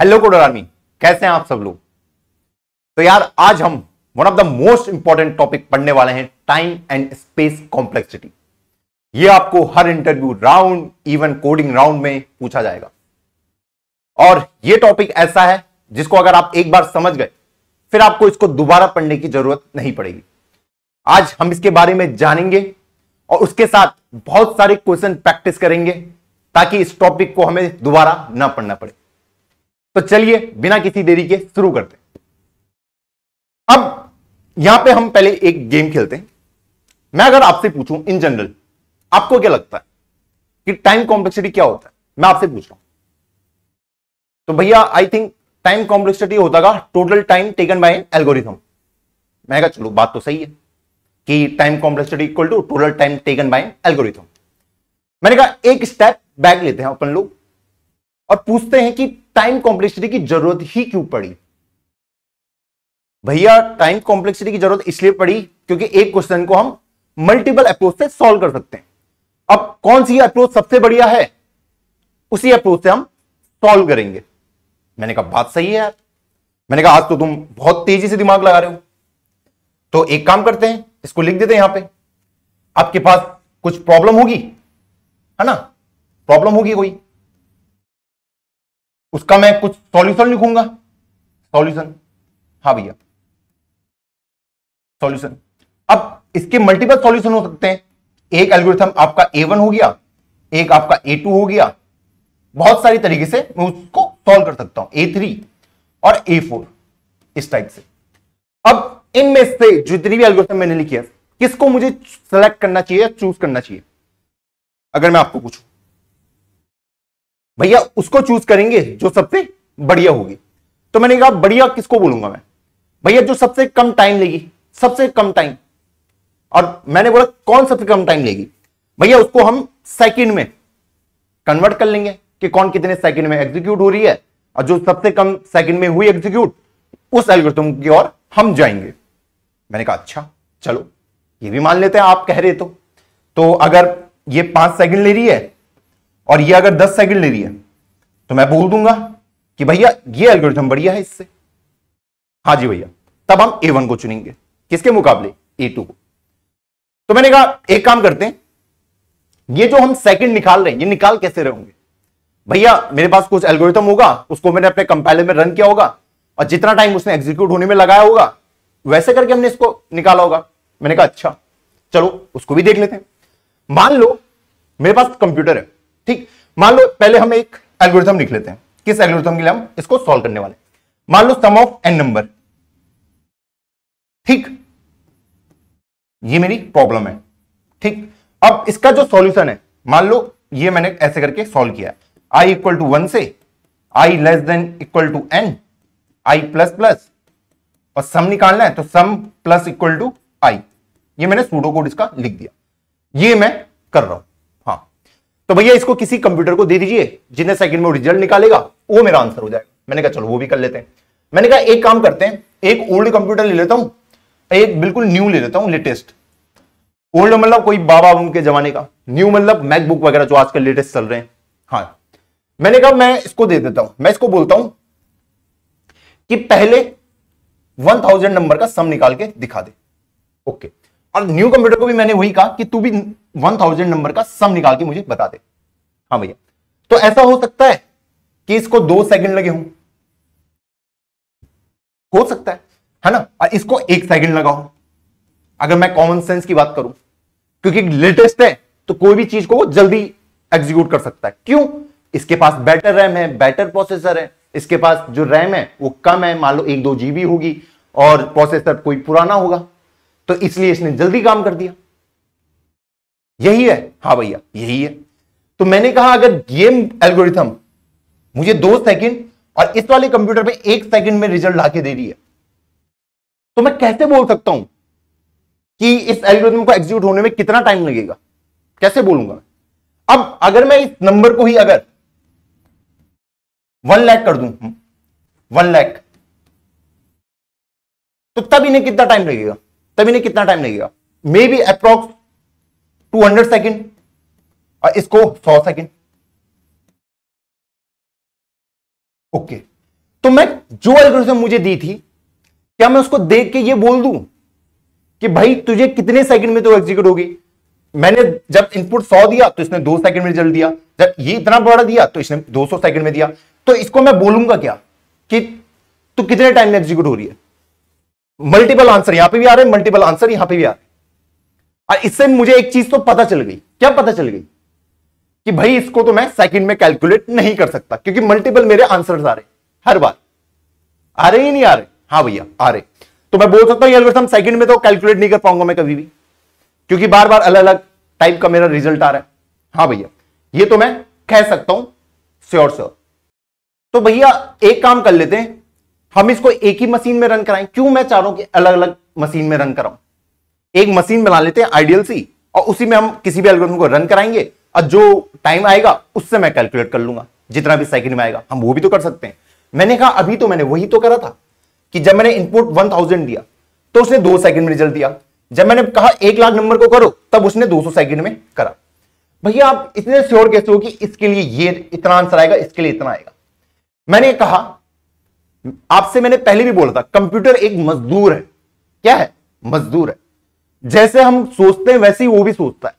hello coder army कैसे हैं आप सब लोग तो यार आज हम one of the most important topic पढ़ने वाले हैं टाइम एंड स्पेस कॉम्प्लेक्सिटी ये आपको हर interview round even coding round में पूछा जाएगा और ये टॉपिक ऐसा है जिसको अगर आप एक बार समझ गए फिर आपको इसको दोबारा पढ़ने की जरूरत नहीं पड़ेगी आज हम इसके बारे में जानेंगे और उसके साथ बहुत सारे क्वेश्चन प्रैक्टिस करेंगे ताकि इस टॉपिक को हमें दोबारा ना पढ़ना पड़े तो चलिए बिना किसी देरी के शुरू करते हैं अब यहां पे हम पहले एक गेम खेलते हैं मैं अगर आपसे पूछूं इन जनरल आपको क्या लगता है कि टाइम कॉम्प्लेक्सिटी क्या होता है मैं आपसे पूछ रहा हूं तो भैया आई थिंक टाइम कॉम्प्लेक्सिटी होता का total time taken by algorithm मैं कहा चलो बात तो सही है कि time complexity equal to total time taken by algorithm मैंने कहा एक स्टेप बैक लेते हैं अपन लोग और पूछते हैं कि टाइम कॉम्प्लेक्सिटी की जरूरत ही क्यों पड़ी भैया टाइम कॉम्प्लेक्सिटी की जरूरत इसलिए पड़ी क्योंकि एक क्वेश्चन को हम मल्टीपल अप्रोच से सॉल्व कर सकते हैं अब कौन सी अप्रोच सबसे बढ़िया है उसी अप्रोच से हम सॉल्व करेंगे मैंने कहा बात सही है यार मैंने कहा आज तो तुम बहुत तेजी से दिमाग लगा रहे हो तो एक काम करते हैं इसको लिख देते हैं यहां पे आपके पास कुछ प्रॉब्लम होगी है ना प्रॉब्लम होगी कोई उसका मैं कुछ सॉल्यूशन लिखूंगा सॉल्यूशन हाँ भैया सॉल्यूशन अब इसके मल्टीपल सॉल्यूशन हो सकते हैं एक एल्गोरिथम आपका ए वन हो गया एक आपका ए टू हो गया बहुत सारी तरीके से मैं उसको सॉल्व कर सकता हूं ए थ्री और ए फोर इस टाइप से अब इनमें से जितनी भी एल्गोरिथम मैंने लिखी है किसको मुझे सेलेक्ट करना चाहिए चूज करना चाहिए अगर मैं आपको पूछू भैया उसको चूज करेंगे जो सबसे बढ़िया होगी तो मैंने कहा बढ़िया किसको बोलूंगा मैं भैया जो सबसे कम टाइम लेगी सबसे कम टाइम और मैंने बोला कौन सबसे कम टाइम लेगी भैया उसको हम सेकंड में कन्वर्ट कर लेंगे कि कौन कितने सेकंड में एग्जीक्यूट हो रही है और जो सबसे कम सेकंड में हुई एग्जीक्यूट उस एल्गोरिथम की ओर हम जाएंगे मैंने कहा अच्छा चलो ये भी मान लेते हैं आप कह रहे तो, तो अगर ये पांच सेकंड ले रही है और ये अगर 10 सेकंड ले रही है तो मैं बोल दूंगा कि भैया ये एल्गोरिथम बढ़िया है इससे हाँ जी भैया तब हम ए वन को चुनेंगे किसके मुकाबले ए टू को तो मैंने कहा एक काम करते हैं ये जो हम सेकंड निकाल रहे हैं ये निकाल कैसे रहोगे भैया मेरे पास कुछ एल्गोरिथम होगा उसको मैंने अपने कंपाइलर में रन किया होगा और जितना टाइम उसने एग्जीक्यूट होने में लगाया होगा वैसे करके हमने इसको निकाला होगा मैंने कहा अच्छा चलो उसको भी देख लेते हैं मान लो मेरे पास कंप्यूटर है ठीक मान लो पहले हम एक एल्गोरिथम लिख लेते हैं किस एल्गोरिथम के लिए हम इसको सॉल्व करने वाले मान लो सम ऑफ एन नंबर ठीक ये मेरी प्रॉब्लम है ठीक अब इसका जो सॉल्यूशन है मान लो ये मैंने ऐसे करके सॉल्व किया आई इक्वल टू वन से i less than equal to n i plus plus और सम निकालना है तो sum plus equal to i ये मैंने सूडो कोड इसका लिख दिया ये मैं कर रहा हूं तो भैया इसको किसी कंप्यूटर को दे दीजिए जिन्हें सेकंड में रिजल्ट निकालेगा वो मेरा आंसर हो जाएगा मैंने कहा चलो वो भी कर लेते हैं मैंने कहा एक काम करते हैं एक ओल्ड कंप्यूटर ले लेता हूं एक बिल्कुल न्यू ले लेता हूं लेटेस्ट ओल्ड मतलब कोई बाबा उनके जमाने का न्यू मतलब मैकबुक वगैरह जो आजकल लेटेस्ट चल रहे हैं हाँ मैंने कहा मैं इसको दे देता हूं मैं इसको बोलता हूं कि पहले 1000 नंबर का सम निकाल के दिखा दे ओके और न्यू कंप्यूटर को भी मैंने वही कहा कि तू भी वन थाउजेंड नंबर का सम निकाल के मुझे बता दे हाँ भैया तो ऐसा हो सकता है कि इसको दो सेकंड लगे हों हो सकता है है ना और इसको एक सेकंड लगा हो अगर मैं कॉमन सेंस की बात करूं क्योंकि लेटेस्ट है तो कोई भी चीज को वो जल्दी एग्जीक्यूट कर सकता है क्यों इसके पास बेटर रैम है बेटर प्रोसेसर है इसके पास जो रैम है वो कम है मान लो एक दो जीबी होगी और प्रोसेसर कोई पुराना होगा तो इसलिए इसने जल्दी काम कर दिया यही है हाँ भैया यही है तो मैंने कहा अगर गेम एल्गोरिथम मुझे दो सेकंड और इस वाले कंप्यूटर पे एक सेकंड में रिजल्ट लाके दे रही है तो मैं कैसे बोल सकता हूं कि इस एल्गोरिथम को एग्जीक्यूट होने में कितना टाइम लगेगा कैसे बोलूंगा अब अगर मैं इस नंबर को ही अगर वन लैख कर दू वन लैख तो तब इन्हें कितना टाइम लगेगा तब इन्हें कितना टाइम लगेगा maybe approx two hundred second और इसको सौ सेकेंड ओके तो मैं जो एल्गोरिथम मुझे दी थी क्या मैं उसको देख के ये बोल दू कि भाई तुझे कितने सेकंड में तो एग्जीक्यूट होगी मैंने जब इनपुट 100 दिया तो इसने दो सेकंड में रिजल्ट दिया जब ये इतना बड़ा दिया तो इसने 200 सेकंड में दिया तो इसको मैं बोलूंगा क्या कि तू कितने टाइम में एग्जीक्यूट हो रही है मल्टीपल आंसर यहां पे भी आ रहे हैं मल्टीपल आंसर यहां पे भी आ रहे और इससे मुझे एक चीज तो पता चल गई क्या पता चल गई कि भाई इसको तो मैं सेकंड में कैलकुलेट नहीं कर सकता क्योंकि मल्टीपल मेरे आंसर्स आ रहे हर बार आ रहे ही नहीं आ रहे हाँ भैया आ रहे तो मैं बोल सकता हूं एल्गोरिथम सेकंड में तो कैलकुलेट नहीं कर पाऊंगा मैं कभी भी क्योंकि बार बार अलग अलग टाइप का मेरा रिजल्ट आ रहा है हाँ भैया ये तो मैं कह सकता हूं श्योर श्योर तो भैया एक काम कर लेते हैं हम इसको एक ही मशीन में रन कराएं क्यों मैं चाह रहा हूं कि अलग अलग मशीन में रन कराऊं एक मशीन बना लेते हैं आइडियल सी और उसी में हम किसी भी एल्गोरिथम को रन कराएंगे और जो टाइम आएगा उससे मैं कैलकुलेट कर लूंगा जितना भी सेकंड में आएगा हम वो भी तो कर सकते हैं मैंने कहा अभी तो मैंने वही तो करा था कि जब मैंने इनपुट थाउजेंड दिया तो उसने दो सेकंड में रिजल्ट दिया जब मैंने कहा एक लाख नंबर को करो तब उसने सौ सेकंड में करा भैया आप इतने श्योर कैसे हो कि इसके लिए ये इतना आंसर आएगा इसके लिए इतना आएगा मैंने कहा आपसे मैंने पहले भी बोला था कंप्यूटर एक मजदूर है क्या है मजदूर है जैसे हम सोचते हैं वैसे ही वो भी सोचता है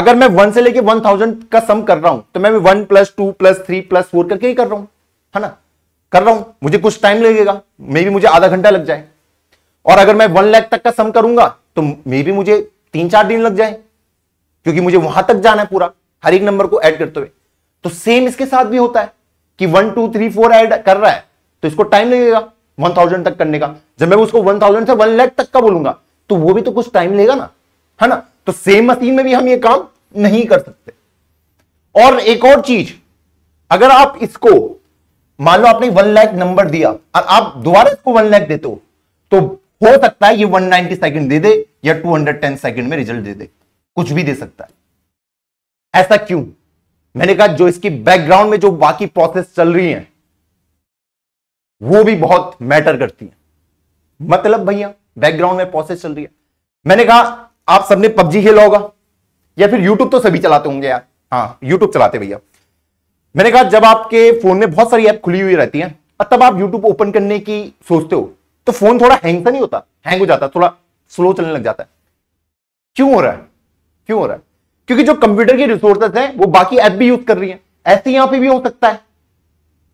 अगर मैं वन से लेके वन थाउजेंड का सम कर रहा हूं तो मैं भी one plus two plus three plus four करके ही कर रहा हूं है ना कर रहा हूं मुझे कुछ टाइम लगेगा मे भी मुझे आधा घंटा लग जाए और अगर मैं वन लाख तक का सम करूंगा तो मे भी मुझे तीन चार दिन लग जाए क्योंकि मुझे वहां तक जाना है पूरा हर एक नंबर को ऐड करते हुए तो सेम इसके साथ भी होता है कि one two three four add कर रहा है तो इसको टाइम लगेगा वन थाउजेंड तक करने का जब मैं उसको वन थाउजेंड से वन लाख तक का बोलूंगा तो वो भी तो कुछ टाइम लेगा ना है ना तो सेम मशीन में भी हम ये काम नहीं कर सकते और एक और चीज अगर आप इसको मान लो आपने वन लैख नंबर दिया और आप दोबारा इसको वन लैख देते हो तो हो सकता है ये 190 सेकंड दे दे या 210 सेकंड में रिजल्ट दे दे कुछ भी दे सकता है ऐसा क्यों मैंने कहा जो इसकी बैकग्राउंड में जो बाकी प्रोसेस चल रही है वो भी बहुत मैटर करती है मतलब भैया बैकग्राउंड में प्रोसेस चल रही है मैंने कहा आप सबने पबजी खेला होगा या फिर यूट्यूब तो सभी चलाते होंगे यार हाँ यूट्यूब चलाते भैया मैंने कहा जब आपके फोन में बहुत सारी ऐप खुली हुई रहती है और तब आप यूट्यूब ओपन करने की सोचते हो तो फोन थोड़ा हैंग सा नहीं होता हैंग हो जाता है थोड़ा स्लो चलने लग जाता है क्यों हो रहा है क्यों हो रहा है क्योंकि जो कंप्यूटर की रिसोर्सेस है वो बाकी ऐप भी यूज कर रही है ऐसे यहां पे भी हो सकता है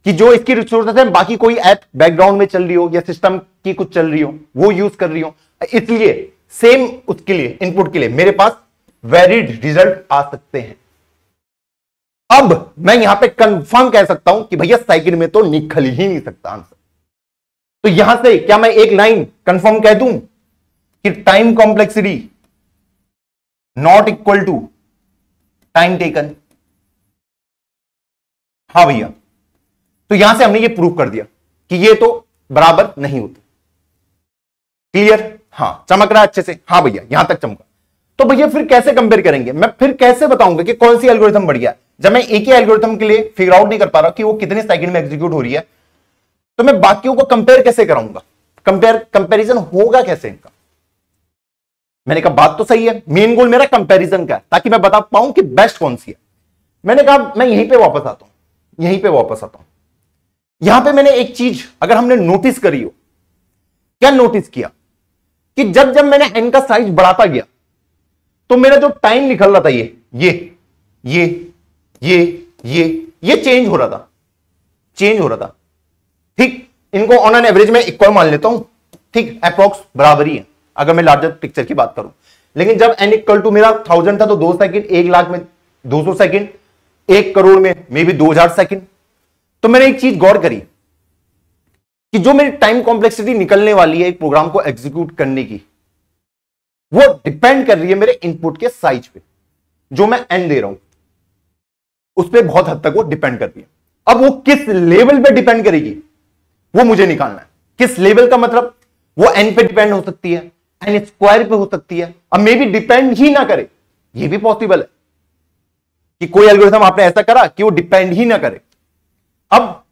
कि जो इसकी रिसोर्सेस हैं बाकी कोई ऐप बैकग्राउंड में चल रही हो या सिस्टम की कुछ चल रही हो वो यूज कर रही हो इसलिए सेम उसके लिए इनपुट के लिए मेरे पास वैलिड रिजल्ट आ सकते हैं अब मैं यहां पे कंफर्म कह सकता हूं कि भैया साइकिल में तो निकल ही नहीं सकता आंसर तो यहां से क्या मैं एक लाइन कंफर्म कह दूं कि time complexity not equal to time taken हाँ भैया तो यहां से हमने ये प्रूव कर दिया कि ये तो बराबर नहीं होते क्लियर हां चमक रहा अच्छे से हाँ भैया यहां तक चमका तो भैया फिर कैसे कंपेयर करेंगे मैं फिर कैसे बताऊंगा कि कौन सी एल्गोरिथम बढ़िया है जब मैं एक ही एल्गोरिथम के लिए फिगर आउट नहीं कर पा रहा कि वो कितने सेकंड में एग्जीक्यूट हो रही है तो मैं बाकियों को कंपेयर कैसे कराऊंगा कंपेयर कंपेरिजन होगा कैसे इनका मैंने कहा बात तो सही है मेन गोल मेरा कंपेरिजन का ताकि मैं बता पाऊं कि बेस्ट कौन सी है मैंने कहा मैं यहीं पर वापस आता हूं यहीं पर वापस आता हूं यहां पे मैंने एक चीज अगर हमने नोटिस करी हो क्या नोटिस किया कि जब जब मैंने एन का साइज बढ़ाता गया तो मेरा जो टाइम निकल रहा था ये ये ये ये ये ये चेंज हो रहा था चेंज हो रहा था ठीक इनको ऑन एन एवरेज में इक्वल मान लेता हूं ठीक अप्रोक्स बराबरी है अगर मैं लार्जर पिक्चर की बात करूं लेकिन जब एन इक्वल टू मेरा थाउजेंड था तो दो सेकंड एक लाख में दो सौ सेकंड एक करोड़ में मे बी दो हजार सेकंड तो मैंने एक चीज गौर करी कि जो मेरी टाइम कॉम्प्लेक्सिटी निकलने वाली है एक प्रोग्राम को एग्जीक्यूट करने की वो डिपेंड कर रही है मेरे इनपुट के साइज पे जो मैं एन दे रहा हूं उस पर बहुत हद तक वो डिपेंड करती है अब वो किस लेवल पे डिपेंड करेगी वो मुझे निकालना है किस लेवल का मतलब वो एन पे डिपेंड हो सकती है एन स्क्वायर पे हो सकती है अब मे बी डिपेंड ही ना करे ये भी पॉसिबल है कि कोई एल्गोरिथम आपने ऐसा करा कि वो डिपेंड ही ना करे अब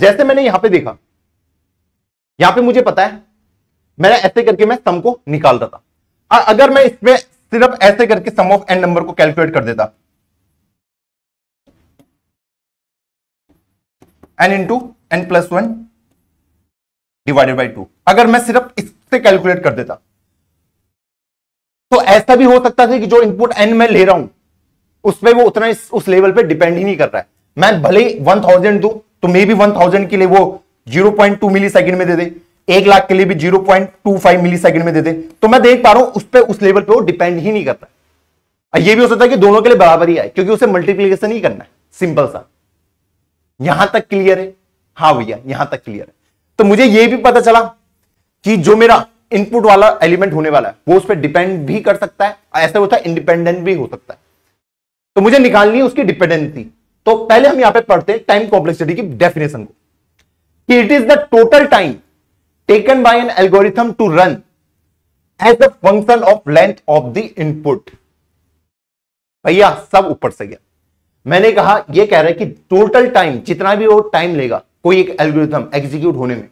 जैसे मैंने यहां पे देखा यहां पे मुझे पता है मैंने ऐसे करके मैं सम को निकालता था अगर मैं इसमें सिर्फ ऐसे करके सम ऑफ एन नंबर को कैलकुलेट कर देता n into n plus one divided by two अगर मैं सिर्फ इससे कैलकुलेट कर देता तो ऐसा भी हो सकता था कि जो इनपुट एन मैं ले रहा हूं उसमें वो उतना इस, उस लेवल पे डिपेंड ही नहीं कर रहा है मैं भले ही वन थाउजेंड दू तो मे भी वन थाउजेंड के लिए वो zero point two millisecond में दे दे एक लाख के लिए भी zero point two five millisecond में दे दे तो मैं देख पा रहा हूं उस पर उस लेवल पे वो डिपेंड ही नहीं करता और ये भी हो सकता है कि दोनों के लिए बराबर ही आए क्योंकि उसे मल्टीप्लीकेशन ही करना है सिंपल सा यहां तक क्लियर है हाँ भैया यहां तक क्लियर है तो मुझे यह भी पता चला कि जो मेरा इनपुट वाला एलिमेंट होने वाला है वो उस पर डिपेंड भी कर सकता है ऐसा होता है इंडिपेंडेंट भी हो सकता है तो मुझे निकालनी है उसकी डिपेंडेंसी तो पहले हम यहां पे पढ़ते हैं टाइम कॉम्प्लेक्सिटी की डेफिनेशन को कि it is the total time taken by an algorithm to run as the function of length of the input भैया सब ऊपर से गया मैंने कहा ये कह रहा है कि टोटल टाइम जितना भी वो टाइम लेगा कोई एक एल्गोरिथम एग्जीक्यूट होने में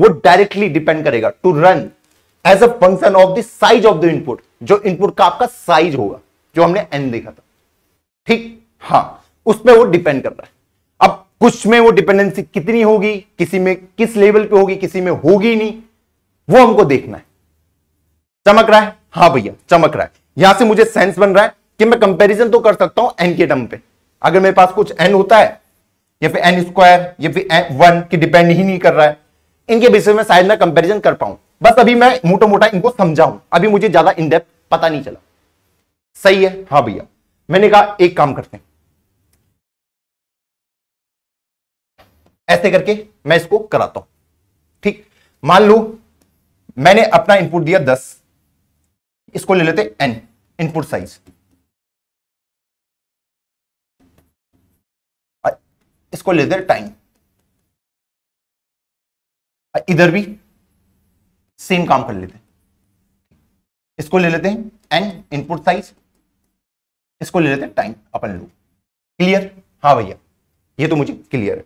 वो डायरेक्टली डिपेंड करेगा to run as a function of the size of the input जो इनपुट का आपका साइज होगा जो हमने एन देखा था ठीक हाँ उस पर वो डिपेंड कर रहा है अब कुछ में वो डिपेंडेंसी कितनी होगी किसी में किस लेवल पे होगी किसी में होगी नहीं वो हमको देखना है चमक रहा है हाँ भैया चमक रहा है यहां से मुझे सेंस बन रहा है कि मैं कंपेरिजन तो कर सकता हूं एन के टर्म पे अगर मेरे पास कुछ एन होता है या फिर एन स्क्वायर या फिर वन की डिपेंड ही नहीं कर रहा है इनके विषय में शायद मैं कंपेरिजन कर पाऊं बस अभी मैं मोटा मोटा इनको समझाऊं अभी मुझे ज्यादा इनडेप्थ पता नहीं चला सही है हाँ भैया मैंने कहा एक काम करते हैं ऐसे करके मैं इसको कराता हूं ठीक मान लो मैंने अपना इनपुट दिया दस इसको ले लेते एन इनपुट साइज इसको ले लेते टाइम इधर भी सेम काम कर लेते इसको ले लेते हैं एन इनपुट साइज इसको ले लेते हैं टाइम अपन लू क्लियर हाँ भैया ये तो मुझे क्लियर है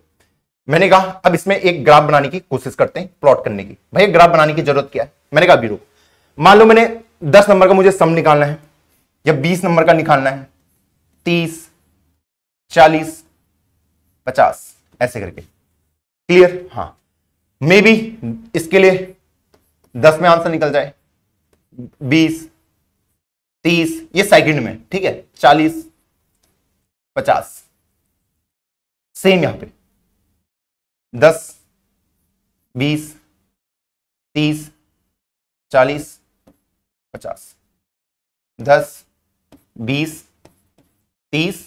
मैंने कहा अब इसमें एक ग्राफ बनाने की कोशिश करते हैं प्लॉट करने की भाई ग्राफ बनाने की जरूरत क्या है मैंने कहा बीरो मान लो मैंने दस नंबर का मुझे सम निकालना है या बीस नंबर का निकालना है तीस चालीस पचास ऐसे करके क्लियर हाँ मे बी इसके लिए दस में आंसर निकल जाए बीस तीस ये सेकंड में ठीक है चालीस पचास सेम यहां पे दस बीस तीस चालीस पचास दस बीस तीस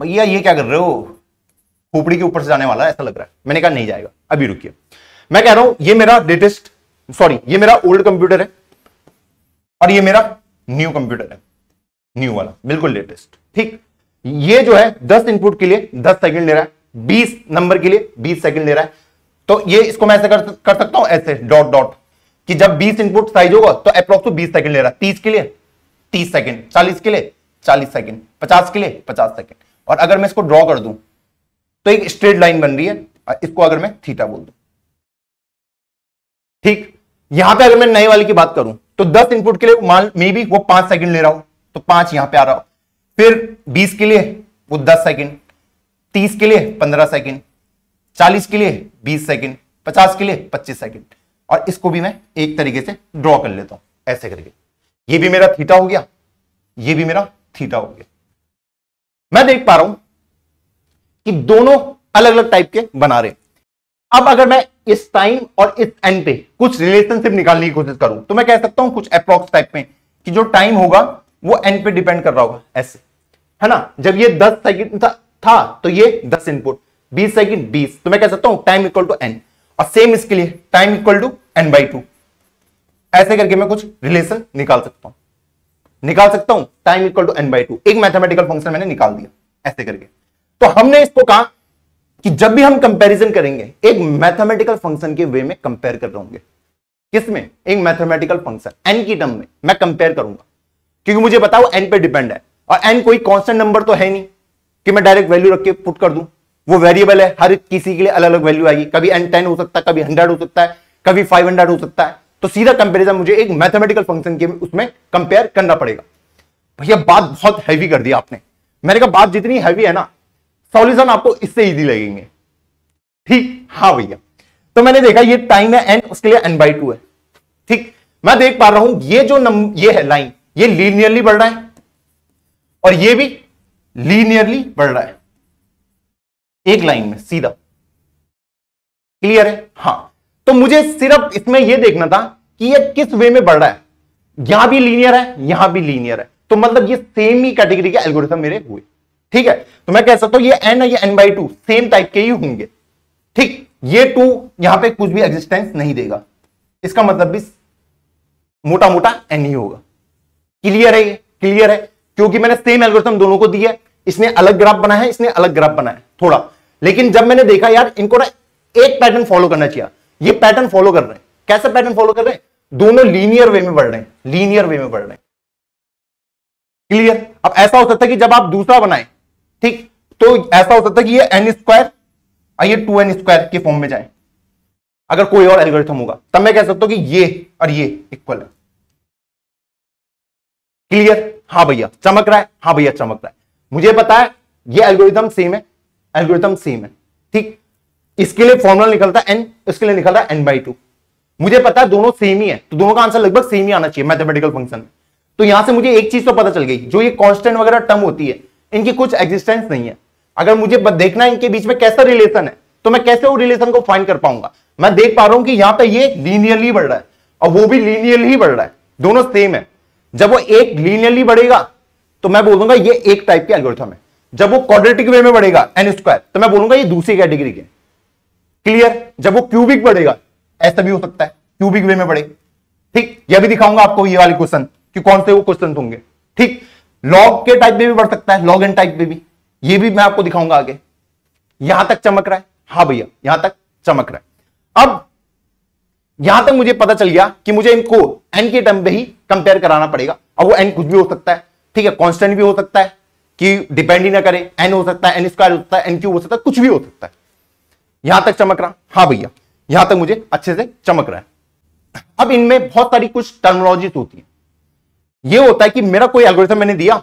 भैया ये क्या कर रहे हो खोपड़ी के ऊपर से जाने वाला है ऐसा लग रहा है मैंने कहा नहीं जाएगा अभी रुकिए मैं कह रहा हूं ये मेरा लेटेस्ट सॉरी ये मेरा ओल्ड कंप्यूटर है और ये मेरा न्यू कंप्यूटर है न्यू वाला बिल्कुल लेटेस्ट ठीक ये जो है दस इनपुट के लिए दस सेकंड ले रहा है बीस नंबर के लिए बीस सेकंड ले रहा है तो ये इसको मैं ऐसे कर, कर सकता हूं ऐसे डॉट डॉट कि जब 20 इनपुट साइज होगा तो अप्रोक्स बीस सेकंड ले रहा है तीस के लिए तीस सेकंड चालीस के लिए चालीस सेकंड पचास के लिए पचास सेकंड और अगर मैं इसको ड्रॉ कर दूं तो एक स्ट्रेट लाइन बन रही है इसको अगर मैं थीटा बोल दूं ठीक यहां पे अगर मैं नए वाले की बात करूं तो 10 इनपुट के लिए माल मे बी वो पांच सेकंड ले रहा हो तो पांच यहां पे आ रहा हो फिर बीस के लिए वो दस सेकंड तीस के लिए पंद्रह सेकेंड चालीस के लिए बीस सेकेंड पचास के लिए पच्चीस सेकेंड और इसको भी मैं एक तरीके से ड्रॉ कर लेता हूं ऐसे करके ये भी मेरा थीटा हो गया ये भी मेरा थीटा हो गया मैं देख पा रहा हूं कि दोनों अलग अलग टाइप के बना रहे अब अगर मैं इस टाइम और इस एंड पे कुछ रिलेशनशिप निकालने की कोशिश करूं तो मैं कह सकता हूं कुछ अप्रोक्स टाइप में कि जो टाइम होगा वो एंड पे डिपेंड कर रहा होगा ऐसे है ना जब ये दस सेकेंड था था तो ये दस इनपुट बीस सेकेंड बीस तो मैं कह सकता हूं टाइम इक्वल टू एन और सेम इसके लिए time equal to n by two ऐसे करके मैं कुछ रिलेशन निकाल सकता हूं निकाल सकता हूं time equal to n by two एक मैथमेटिकल फंक्शन मैंने निकाल दिया ऐसे करके तो हमने इसको कहा कि जब भी हम कंपैरिजन करेंगे एक मैथमेटिकल फंक्शन के वे में कंपेयर कर रहे किसमें एक मैथमेटिकल फंक्शन एन की टर्म में मैं कंपेयर करूंगा क्योंकि मुझे बताओ एन पे डिपेंड है और एन कोई कांस्टेंट नंबर तो है नहीं कि मैं डायरेक्ट वैल्यू रख के पुट कर दूं वो वेरिएबल है हर किसी के लिए अलग अलग वैल्यू आएगी कभी एन टेन हो सकता है कभी हंड्रेड हो सकता है कभी फाइव हंड्रेड हो सकता है तो सीधा कंपेरिजन मुझे एक मैथमेटिकल फंक्शन के उसमें कंपेयर करना पड़ेगा भैया बात बहुत हैवी कर दी आपने मैंने कहा बात जितनी हैवी है ना सोल्यूशन आपको इससे ईजी लगेंगे ठीक हाँ भैया तो मैंने देखा ये टाइम है एन उसके लिए एन बाई टू है ठीक मैं देख पा रहा हूं ये जो नम ये है लाइन ये लीनियरली बढ़ रहा है और ये भी लीनियरली बढ़ रहा है एक लाइन में सीधा क्लियर है हाँ तो मुझे सिर्फ इसमें यह देखना था कि यह किस वे में बढ़ रहा है यहां भी लीनियर है यहां भी लीनियर है तो मतलब ये सेम ही कैटेगरी के एल्गोरिथम मेरे हुए ठीक है तो मैं कह सकता हूं ये एन है ये n by two same type के ही होंगे ठीक ये टू यहां पे कुछ भी एग्जिस्टेंस नहीं देगा इसका मतलब भी मोटा मोटा एन ही होगा क्लियर है ये क्लियर है क्योंकि मैंने सेम एल्गोरिथम दोनों को दिया है इसने अलग ग्राफ बनाया है इसने अलग ग्राफ बनाया है थोड़ा लेकिन जब मैंने देखा यार इनको ना एक पैटर्न फॉलो करना चाहिए ये पैटर्न फॉलो कर रहे हैं कैसे पैटर्न फॉलो कर रहे हैं दोनों लीनियर वे में बढ़ रहे हैं लीनियर वे में बढ़ रहे हैं क्लियर अब ऐसा हो सकता है कि जब आप दूसरा बनाए ठीक तो ऐसा हो सकता है कि ये एन स्क्वायर आइए टू एन स्क्वायर के फॉर्म में जाए अगर कोई और एल्गोरिथम होगा तब मैं कह सकता हूं कि ये और ये इक्वल है क्लियर हाँ भैया चमक रहा है हाँ भैया चमक रहा है मुझे पता है ये एल्गोरिथम सेम है एल्गोरिथम सेम है ठीक इसके लिए फॉर्मुला निकलता है एन इसके लिए निकलता है एन बाई टू मुझे पता है दोनों सेम ही है तो दोनों का आंसर लगभग सेम ही आना चाहिए मैथमेटिकल फंक्शन में तो यहां से मुझे एक चीज तो पता चल गई जो ये कॉन्स्टेंट वगैरह टर्म होती है इनकी कुछ एग्जिस्टेंस नहीं है अगर मुझे देखना है इनके बीच में कैसा रिलेशन है तो मैं कैसे वो रिलेशन को फाइंड कर पाऊंगा मैं देख पा रहा हूं कि यहां पर ये लीनियरली बढ़ रहा है और वो भी लीनियरली बढ़ रहा है दोनों सेम है जब वो एक लीनियरली बढ़ेगा तो मैं बोलूंगा ये एक टाइप के एल्गोरिथम है जब वो क्वाड्रेटिक वे में बढ़ेगा एन स्क्वायर तो मैं बोलूंगा ये दूसरी कैटेगरी के क्लियर जब वो क्यूबिक बढ़ेगा ऐसा भी हो सकता है क्यूबिक वे में बढ़ेगा ठीक यह भी दिखाऊंगा आपको ये वाले क्वेश्चन कि कौन से वो क्वेश्चन होंगे ठीक लॉग के टाइप में भी बढ़ सकता है लॉग एन टाइप में भी ये भी मैं आपको दिखाऊंगा आगे यहां तक चमक रहा है हाँ भैया यहां तक चमक रहा है अब यहां तक मुझे पता चल गया कि मुझे इनको एन के टर्म पे ही कंपेयर कराना पड़ेगा और वो एन कुछ भी हो सकता है ठीक है कॉन्स्टेंट भी हो सकता है कि डिपेंड ही ना करे एन हो सकता है एन स्क्वायर हो सकता है एन क्यू हो सकता है कुछ भी हो सकता है यहां तक चमक रहा हाँ भैया यहां तक मुझे अच्छे से चमक रहा है अब इनमें बहुत सारी कुछ टर्मोलॉजीज होती है ये होता है कि मेरा कोई एल्गोरिथम मैंने दिया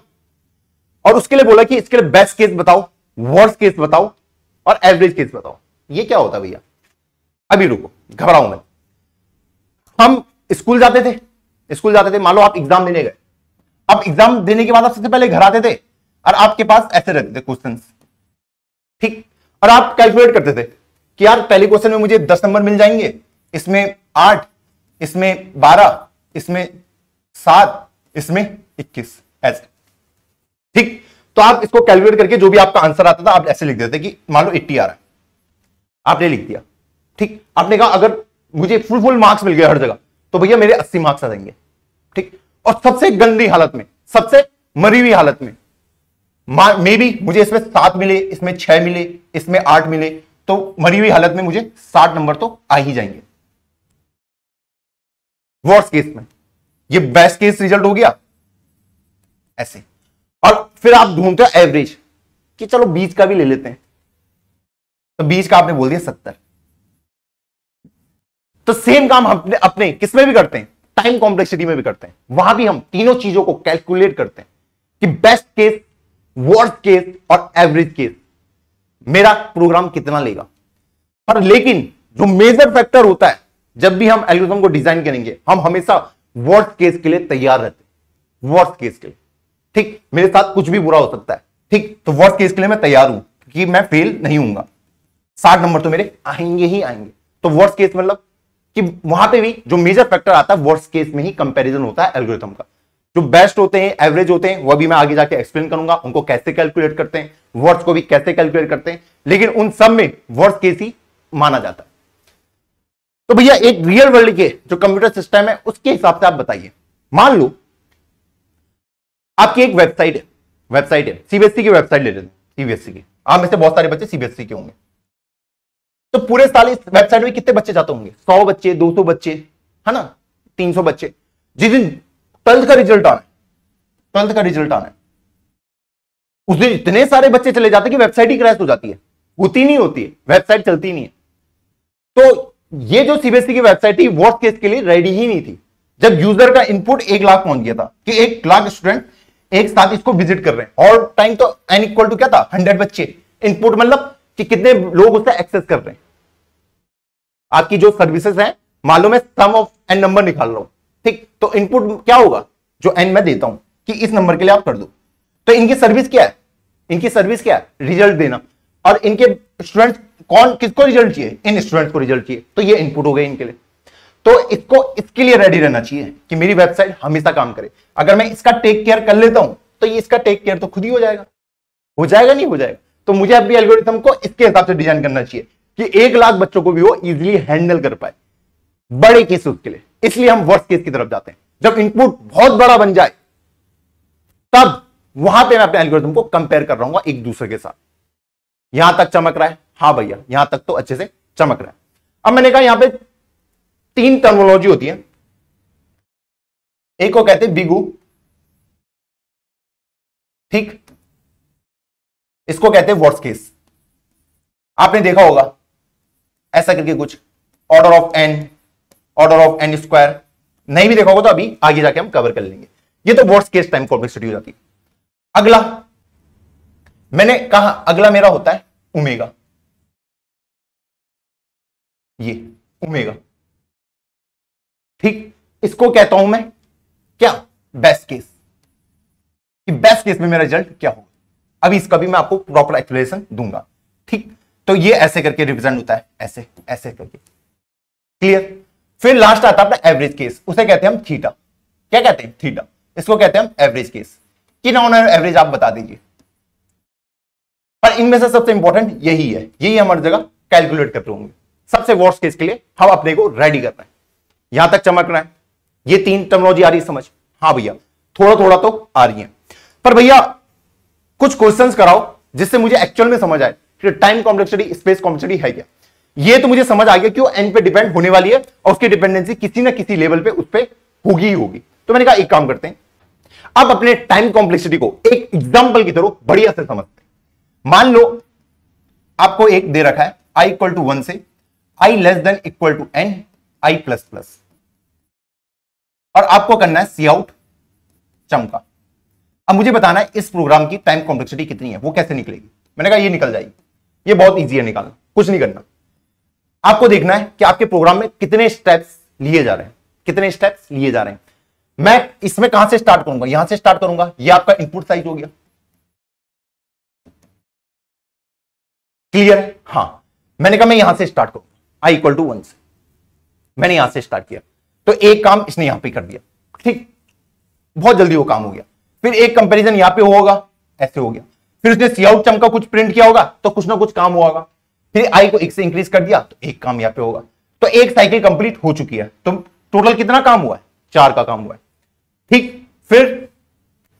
और उसके लिए बोला कि इसके लिए बेस्ट केस बताओ वर्स्ट केस बताओ और एवरेज केस बताओ ये क्या होता है भैया अभी रुको घबराओ मैं हम स्कूल जाते थे स्कूल जाते थे मान लो आप एग्जाम देने गए अब एग्जाम देने के बाद आप सबसे पहले घर आते थे और आपके पास ऐसे रहते थे क्वेश्चन ठीक और आप कैलकुलेट करते थे कि यार पहले क्वेश्चन में मुझे दस नंबर मिल जाएंगे इसमें आठ इसमें बारह इसमें सात इसमें इक्कीस ऐसे ठीक तो आप इसको कैलकुलेट करके जो भी आपका आंसर आता था आप ऐसे लिख देते कि मान लो एट्टी आ रहा है आपने लिख दिया ठीक आपने कहा अगर मुझे फुल फुल मार्क्स मिल गए हर जगह तो भैया मेरे अस्सी मार्क्स आ जाएंगे ठीक और सबसे गंदी हालत में सबसे मरी हुई हालत में मे भी मुझे इसमें सात मिले इसमें छह मिले इसमें आठ मिले तो मरी हुई हालत में मुझे साठ नंबर तो आ ही जाएंगे वर्स केस में ये बेस्ट केस रिजल्ट हो गया ऐसे और फिर आप ढूंढते हो एवरेज कि चलो बीच का भी ले लेते हैं तो बीच का आपने बोल दिया सत्तर तो सेम काम हम अपने, अपने किसमें भी करते हैं टाइम कॉम्प्लेक्सिटी में भी करते हैं वहां भी हम तीनों चीजों को कैलकुलेट करते हैं कि बेस्ट केस वर्स्ट केस और एवरेज केस मेरा प्रोग्राम कितना लेगा पर लेकिन जो मेजर फैक्टर होता है जब भी हम एल्गोरिथम को डिजाइन करेंगे हम हमेशा वर्स्ट केस के लिए तैयार रहते हैं वर्स्ट केस के लिए ठीक मेरे साथ कुछ भी बुरा हो सकता है ठीक तो वर्स्ट केस के लिए मैं तैयार हूं कि मैं फेल नहीं हूंगा साठ नंबर तो मेरे आएंगे ही आएंगे तो वर्स्ट केस मतलब कि वहां पे भी जो मेजर फैक्टर आता है वर्स केस में ही कंपैरिजन होता है एल्गोरिथम का जो बेस्ट होते हैं एवरेज होते हैं वह भी मैं आगे जाके एक्सप्लेन करूंगा उनको कैसे कैलकुलेट करते हैं वर्ड्स को भी कैसे कैलकुलेट करते हैं लेकिन उन सब में वर्ड्स केस ही माना जाता है तो भैया एक रियल वर्ल्ड के जो कंप्यूटर सिस्टम है उसके हिसाब से आप बताइए मान लो आपकी एक वेबसाइट है वेबसाइट है सीबीएसई e की वेबसाइट ले लेते हैं सीबीएसई e की आप में से बहुत सारे बच्चे सीबीएसई e के होंगे तो पूरे साल इस वेबसाइट में कितने बच्चे जाते होंगे सौ बच्चे दो सौ बच्चे है ना तीन सौ बच्चे जिस दिन ट्वेल्थ का रिजल्ट आना है ट्वेल्थ का रिजल्ट आना है उस दिन इतने सारे बच्चे चले जाते कि वेबसाइट ही क्रैश हो जाती है होती नहीं होती है वेबसाइट चलती नहीं है तो ये जो सीबीएसई e की वेबसाइट थी वर्स्ट केस के लिए रेडी ही नहीं थी जब यूजर का इनपुट एक लाख पहुंच गया था कि एक लाख स्टूडेंट एक साथ इसको विजिट कर रहे हैं और टाइम तो एन इक्वल टू क्या था हंड्रेड बच्चे इनपुट मतलब कि कितने लोग उसका एक्सेस कर रहे हैं आपकी जो सर्विसेज है मान लो मैं सम ऑफ एन नंबर निकाल रहा हूं ठीक तो इनपुट क्या होगा जो एन मैं देता हूं कि इस नंबर के लिए आप कर दो तो इनकी सर्विस क्या है इनकी सर्विस क्या है रिजल्ट देना और इनके स्टूडेंट कौन किसको रिजल्ट चाहिए इन स्टूडेंट को रिजल्ट चाहिए तो ये इनपुट हो गए इनके लिए तो इसको इसके लिए रेडी रहना चाहिए कि मेरी वेबसाइट हमेशा काम करे अगर मैं इसका टेक केयर कर लेता हूं तो ये इसका टेक केयर तो खुद ही हो जाएगा हो जाएगा नहीं हो जाएगा तो मुझे अपनी एल्गोरिथम को इसके हिसाब से डिजाइन करना चाहिए कि एक लाख बच्चों को भी वो इजिली हैंडल कर पाए बड़े केसेस के लिए इसलिए हम वर्ष केस की तरफ जाते हैं जब इनपुट बहुत बड़ा बन जाए तब वहां पे मैं अपने एल्गोरिथम को कंपेयर कर रहा हूं एक दूसरे के साथ यहां तक चमक रहा है हाँ भैया यहां तक तो अच्छे से चमक रहा है अब मैंने कहा यहां पे तीन टर्मोलॉजी होती है एक को कहते हैं बिगू ठीक इसको कहते हैं वर्स केस आपने देखा होगा ऐसा करके कुछ order of n order of n square नहीं भी देखा होगा तो अभी आगे जाके हम कवर कर लेंगे ये तो वर्स केस टाइम कॉम्प्लेक्सिटी हो जाती अगला मैंने कहा अगला मेरा होता है उमेगा ये उमेगा ठीक इसको कहता हूं मैं क्या बेस्ट केस कि बेस्ट केस में मेरा रिजल्ट क्या होगा अब इसका भी मैं आपको प्रॉपर एक्सप्लेनेशन दूंगा ठीक तो ये ऐसे करके रिप्रेजेंट होता है ऐसे ऐसे करके क्लियर फिर लास्ट आता है एवरेज केस उसे कहते हैं हम थीटा क्या कहते हैं थीटा इसको कहते हैं हम एवरेज केस कि नॉन एवरेज आप बता दीजिए पर इनमें से सबसे इंपॉर्टेंट यही है यही हमारी जगह कैलकुलेट करते होंगे सबसे वर्ष केस के लिए हम अपने को रेडी करना है यहां तक चमकना है ये तीन टर्मोलॉजी आ रही है समझ हाँ भैया थोड़ा थोड़ा तो आ रही है पर भैया कुछ क्वेश्चन कराओ जिससे मुझे एक्चुअल में समझ आए कि टाइम कॉम्प्लेक्सिटी स्पेस कॉम्प्लेक्सिटी है क्या ये तो मुझे समझ आ गया कि वो एन पे डिपेंड होने वाली है और उसकी डिपेंडेंसी किसी ना किसी लेवल पे उस पर होगी ही होगी तो मैंने कहा एक काम करते हैं अब अपने टाइम कॉम्प्लेक्सिटी को एक एग्जाम्पल की तरह बढ़िया से समझते हैं मान लो आपको एक दे रखा है आई इक्वल टू वन से i less than equal to n i plus plus और आपको करना है सी आउट चमका अब मुझे बताना है इस प्रोग्राम की टाइम कॉम्प्लेक्सिटी कितनी है वो कैसे निकलेगी मैंने कहा ये निकल जाएगी ये बहुत ईजी है निकालना कुछ नहीं करना आपको देखना है कि आपके प्रोग्राम में कितने स्टेप्स लिए जा रहे हैं कितने स्टेप्स लिए जा रहे हैं मैं इसमें कहां से स्टार्ट करूंगा यहां से स्टार्ट करूंगा ये आपका इनपुट साइज हो गया क्लियर है हाँ मैंने कहा मैं यहां से स्टार्ट करूंगा आई इक्वल टू वन से मैंने यहां से स्टार्ट किया तो एक काम इसने यहां पे कर दिया ठीक बहुत जल्दी वो काम हो गया फिर एक कंपेरिजन यहां पे होगा ऐसे हो गया फिर उसने सी आउट चमका कुछ प्रिंट किया होगा तो कुछ ना कुछ काम हुआ होगा फिर आई को एक से इंक्रीज कर दिया तो एक काम यहां पे होगा तो एक साइकिल कंप्लीट हो चुकी है तो टोटल कितना काम हुआ है चार का काम हुआ है ठीक फिर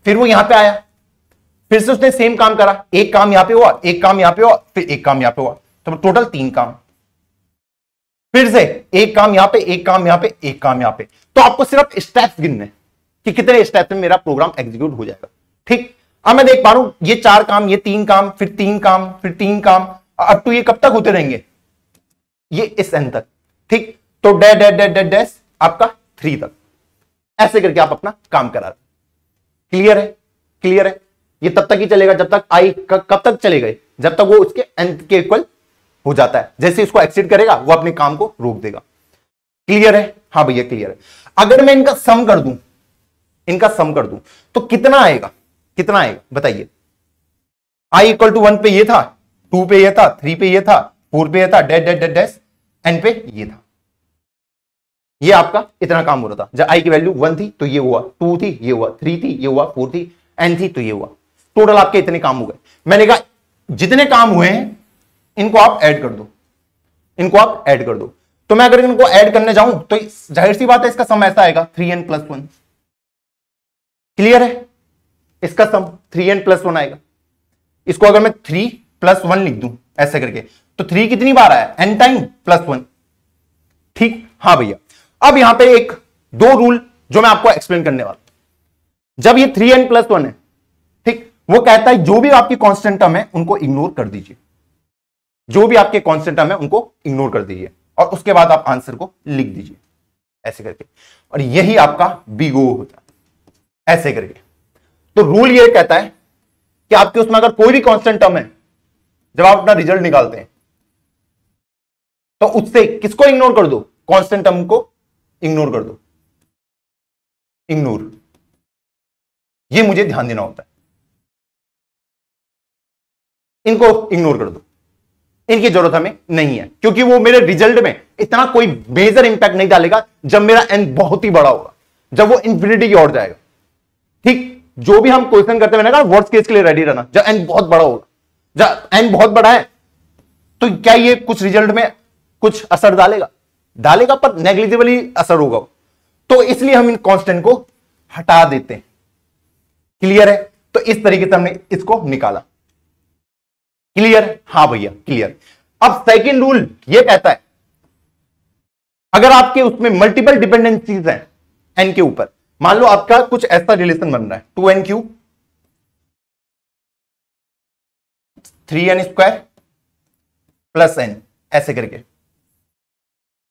फिर वो यहां पे आया फिर से उसने सेम काम करा एक काम यहां पे हुआ एक काम यहां पे हुआ फिर एक काम यहां पे हुआ तो टोटल तीन काम फिर से एक काम यहां पे एक काम यहां पे एक काम यहां पे तो आपको सिर्फ स्टेप्स गिनने कि कितने स्टेप में मेरा प्रोग्राम एग्जीक्यूट हो जाएगा ठीक अब मैं देख पा रहा हूं ये चार काम ये तीन काम फिर तीन काम फिर तीन काम अब टू तो ये कब तक होते रहेंगे ये इस एन तक ठीक तो dot dot dot dot dash आपका थ्री तक ऐसे करके आप अपना काम करा रहे क्लियर है क्लियर है ये तब तक ही चलेगा जब तक आई कब तक चले गए जब तक वो उसके अंत के इक्वल हो जाता है जैसे इसको एक्सिट करेगा वो अपने काम को रोक देगा क्लियर है हाँ भैया क्लियर है अगर मैं इनका सम कर दूं इनका सम कर दूं तो कितना आएगा कितना आएगा बताइए आई इक्वल टू वन पे ये था टू पे ये था थ्री पे ये था फोर पे ये था dot dot dot dots n पे ये था ये आपका इतना काम हो रहा था जब आई की वैल्यू वन थी तो ये हुआ टू थी ये हुआ थ्री थी ये हुआ फोर थी एन थी तो ये हुआ टोटल आपके इतने काम हो गए मैंने कहा जितने काम हुए हैं इनको आप ऐड कर दो इनको आप ऐड कर दो तो मैं अगर इनको ऐड करने जाऊं तो जाहिर सी बात है इसका सम ऐसा आएगा three n plus one clear है इसका sum three n plus one आएगा इसको अगर मैं थ्री प्लस वन लिख दूं ऐसे करके तो थ्री कितनी बार आया एन टाइम प्लस वन ठीक हाँ भैया अब यहां पे एक दो रूल जो मैं आपको एक्सप्लेन करने वाला जब ये थ्री एन प्लस वन है ठीक वो कहता है जो भी आपकी कॉन्स्टेंट टर्म है उनको इग्नोर कर दीजिए जो भी आपके कॉन्स्टेंट टर्म है उनको इग्नोर कर दीजिए और उसके बाद आप आंसर को लिख दीजिए ऐसे करके और यही आपका बीगो होता है ऐसे करके तो रूल ये कहता है कि आपके उसमें अगर कोई भी कांस्टेंट टर्म है जब आप अपना रिजल्ट निकालते हैं तो उससे किसको इग्नोर कर दो कांस्टेंट टर्म को इग्नोर कर दो इग्नोर ये मुझे ध्यान देना होता है इनको इग्नोर कर दो इनकी जरूरत हमें नहीं है क्योंकि वो मेरे रिजल्ट में इतना कोई मेजर इंपैक्ट नहीं डालेगा जब मेरा एन बहुत ही बड़ा होगा जब वो इंफिनिटी की ओर जाएगा ठीक जो भी हम क्वेश्चन करते मैंने कहा वर्ड्स केस के लिए रेडी रहना जब एन बहुत बड़ा होगा जब एन बहुत बड़ा है तो क्या ये कुछ रिजल्ट में कुछ असर डालेगा डालेगा पर नेग्लिजिबली असर होगा तो इसलिए हम इन कांस्टेंट को हटा देते हैं क्लियर है तो इस तरीके से हमने इसको निकाला क्लियर हाँ भैया क्लियर अब सेकेंड रूल ये कहता है अगर आपके उसमें मल्टीपल डिपेंडेंसीज हैं एन के ऊपर मान लो आपका कुछ ऐसा रिलेशन बन रहा है two n cube three n square plus n ऐसे करके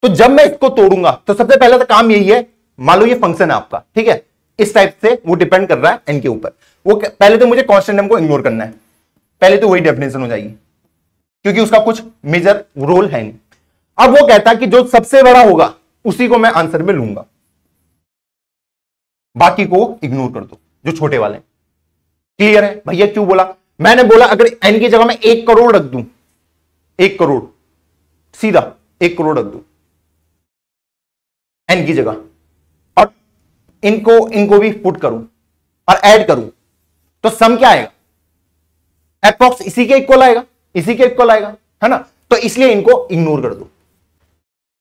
तो जब मैं इसको तोड़ूंगा तो सबसे पहला तो काम यही है मान लो ये फंक्शन है आपका ठीक है इस टाइप से वो डिपेंड कर रहा है एन के ऊपर वो पहले तो मुझे कॉन्स्टेंट को इग्नोर करना है पहले तो वही डेफिनेशन हो जाएगी क्योंकि उसका कुछ मेजर रोल है नहीं अब वो कहता है कि जो सबसे बड़ा होगा उसी को मैं आंसर में लूंगा बाकी को इग्नोर कर दो जो छोटे वाले क्लियर है भैया क्यों बोला मैंने बोला अगर एन की जगह मैं एक करोड़ रख दू एक करोड़ सीधा एक करोड़ रख दू एन की जगह और इनको इनको भी पुट करूं और ऐड करूं तो सम क्या आएगा एप्रोक्स इसी के इक्वल आएगा इसी के इक्वल आएगा है ना तो इसलिए इनको इग्नोर कर दो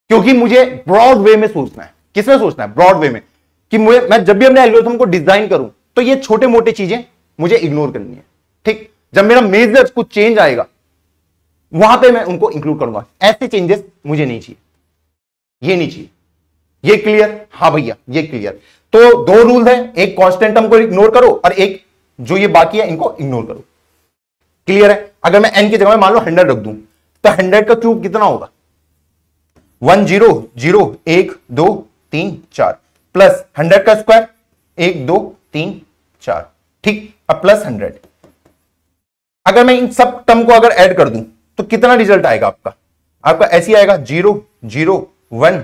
क्योंकि मुझे ब्रॉड वे में सोचना है किसमें सोचना है ब्रॉड वे में कि मुझे मैं जब भी अपने एल्गोरिथम को डिजाइन करूं तो ये छोटे मोटे चीजें मुझे इग्नोर करनी है ठीक जब मेरा मेजर कुछ चेंज आएगा वहां पे मैं उनको इंक्लूड करूंगा ऐसे चेंजेस मुझे नहीं चाहिए ये नहीं चाहिए ये क्लियर हाँ भैया ये क्लियर तो दो रूल है एक कॉन्स्टेंट को इग्नोर करो और एक जो ये बाकी है इनको इग्नोर करो क्लियर है अगर मैं एन की जगह मान लो हंड्रेड रख दू तो हंड्रेड का क्यूब कितना होगा वन जीरो जीरो एक दो तीन चार प्लस हंड्रेड का स्क्वायर एक दो तीन चार ठीक अब प्लस हंड्रेड अगर मैं इन सब टर्म को अगर ऐड कर दूं तो कितना रिजल्ट आएगा आपका आपका ऐसी आएगा zero zero one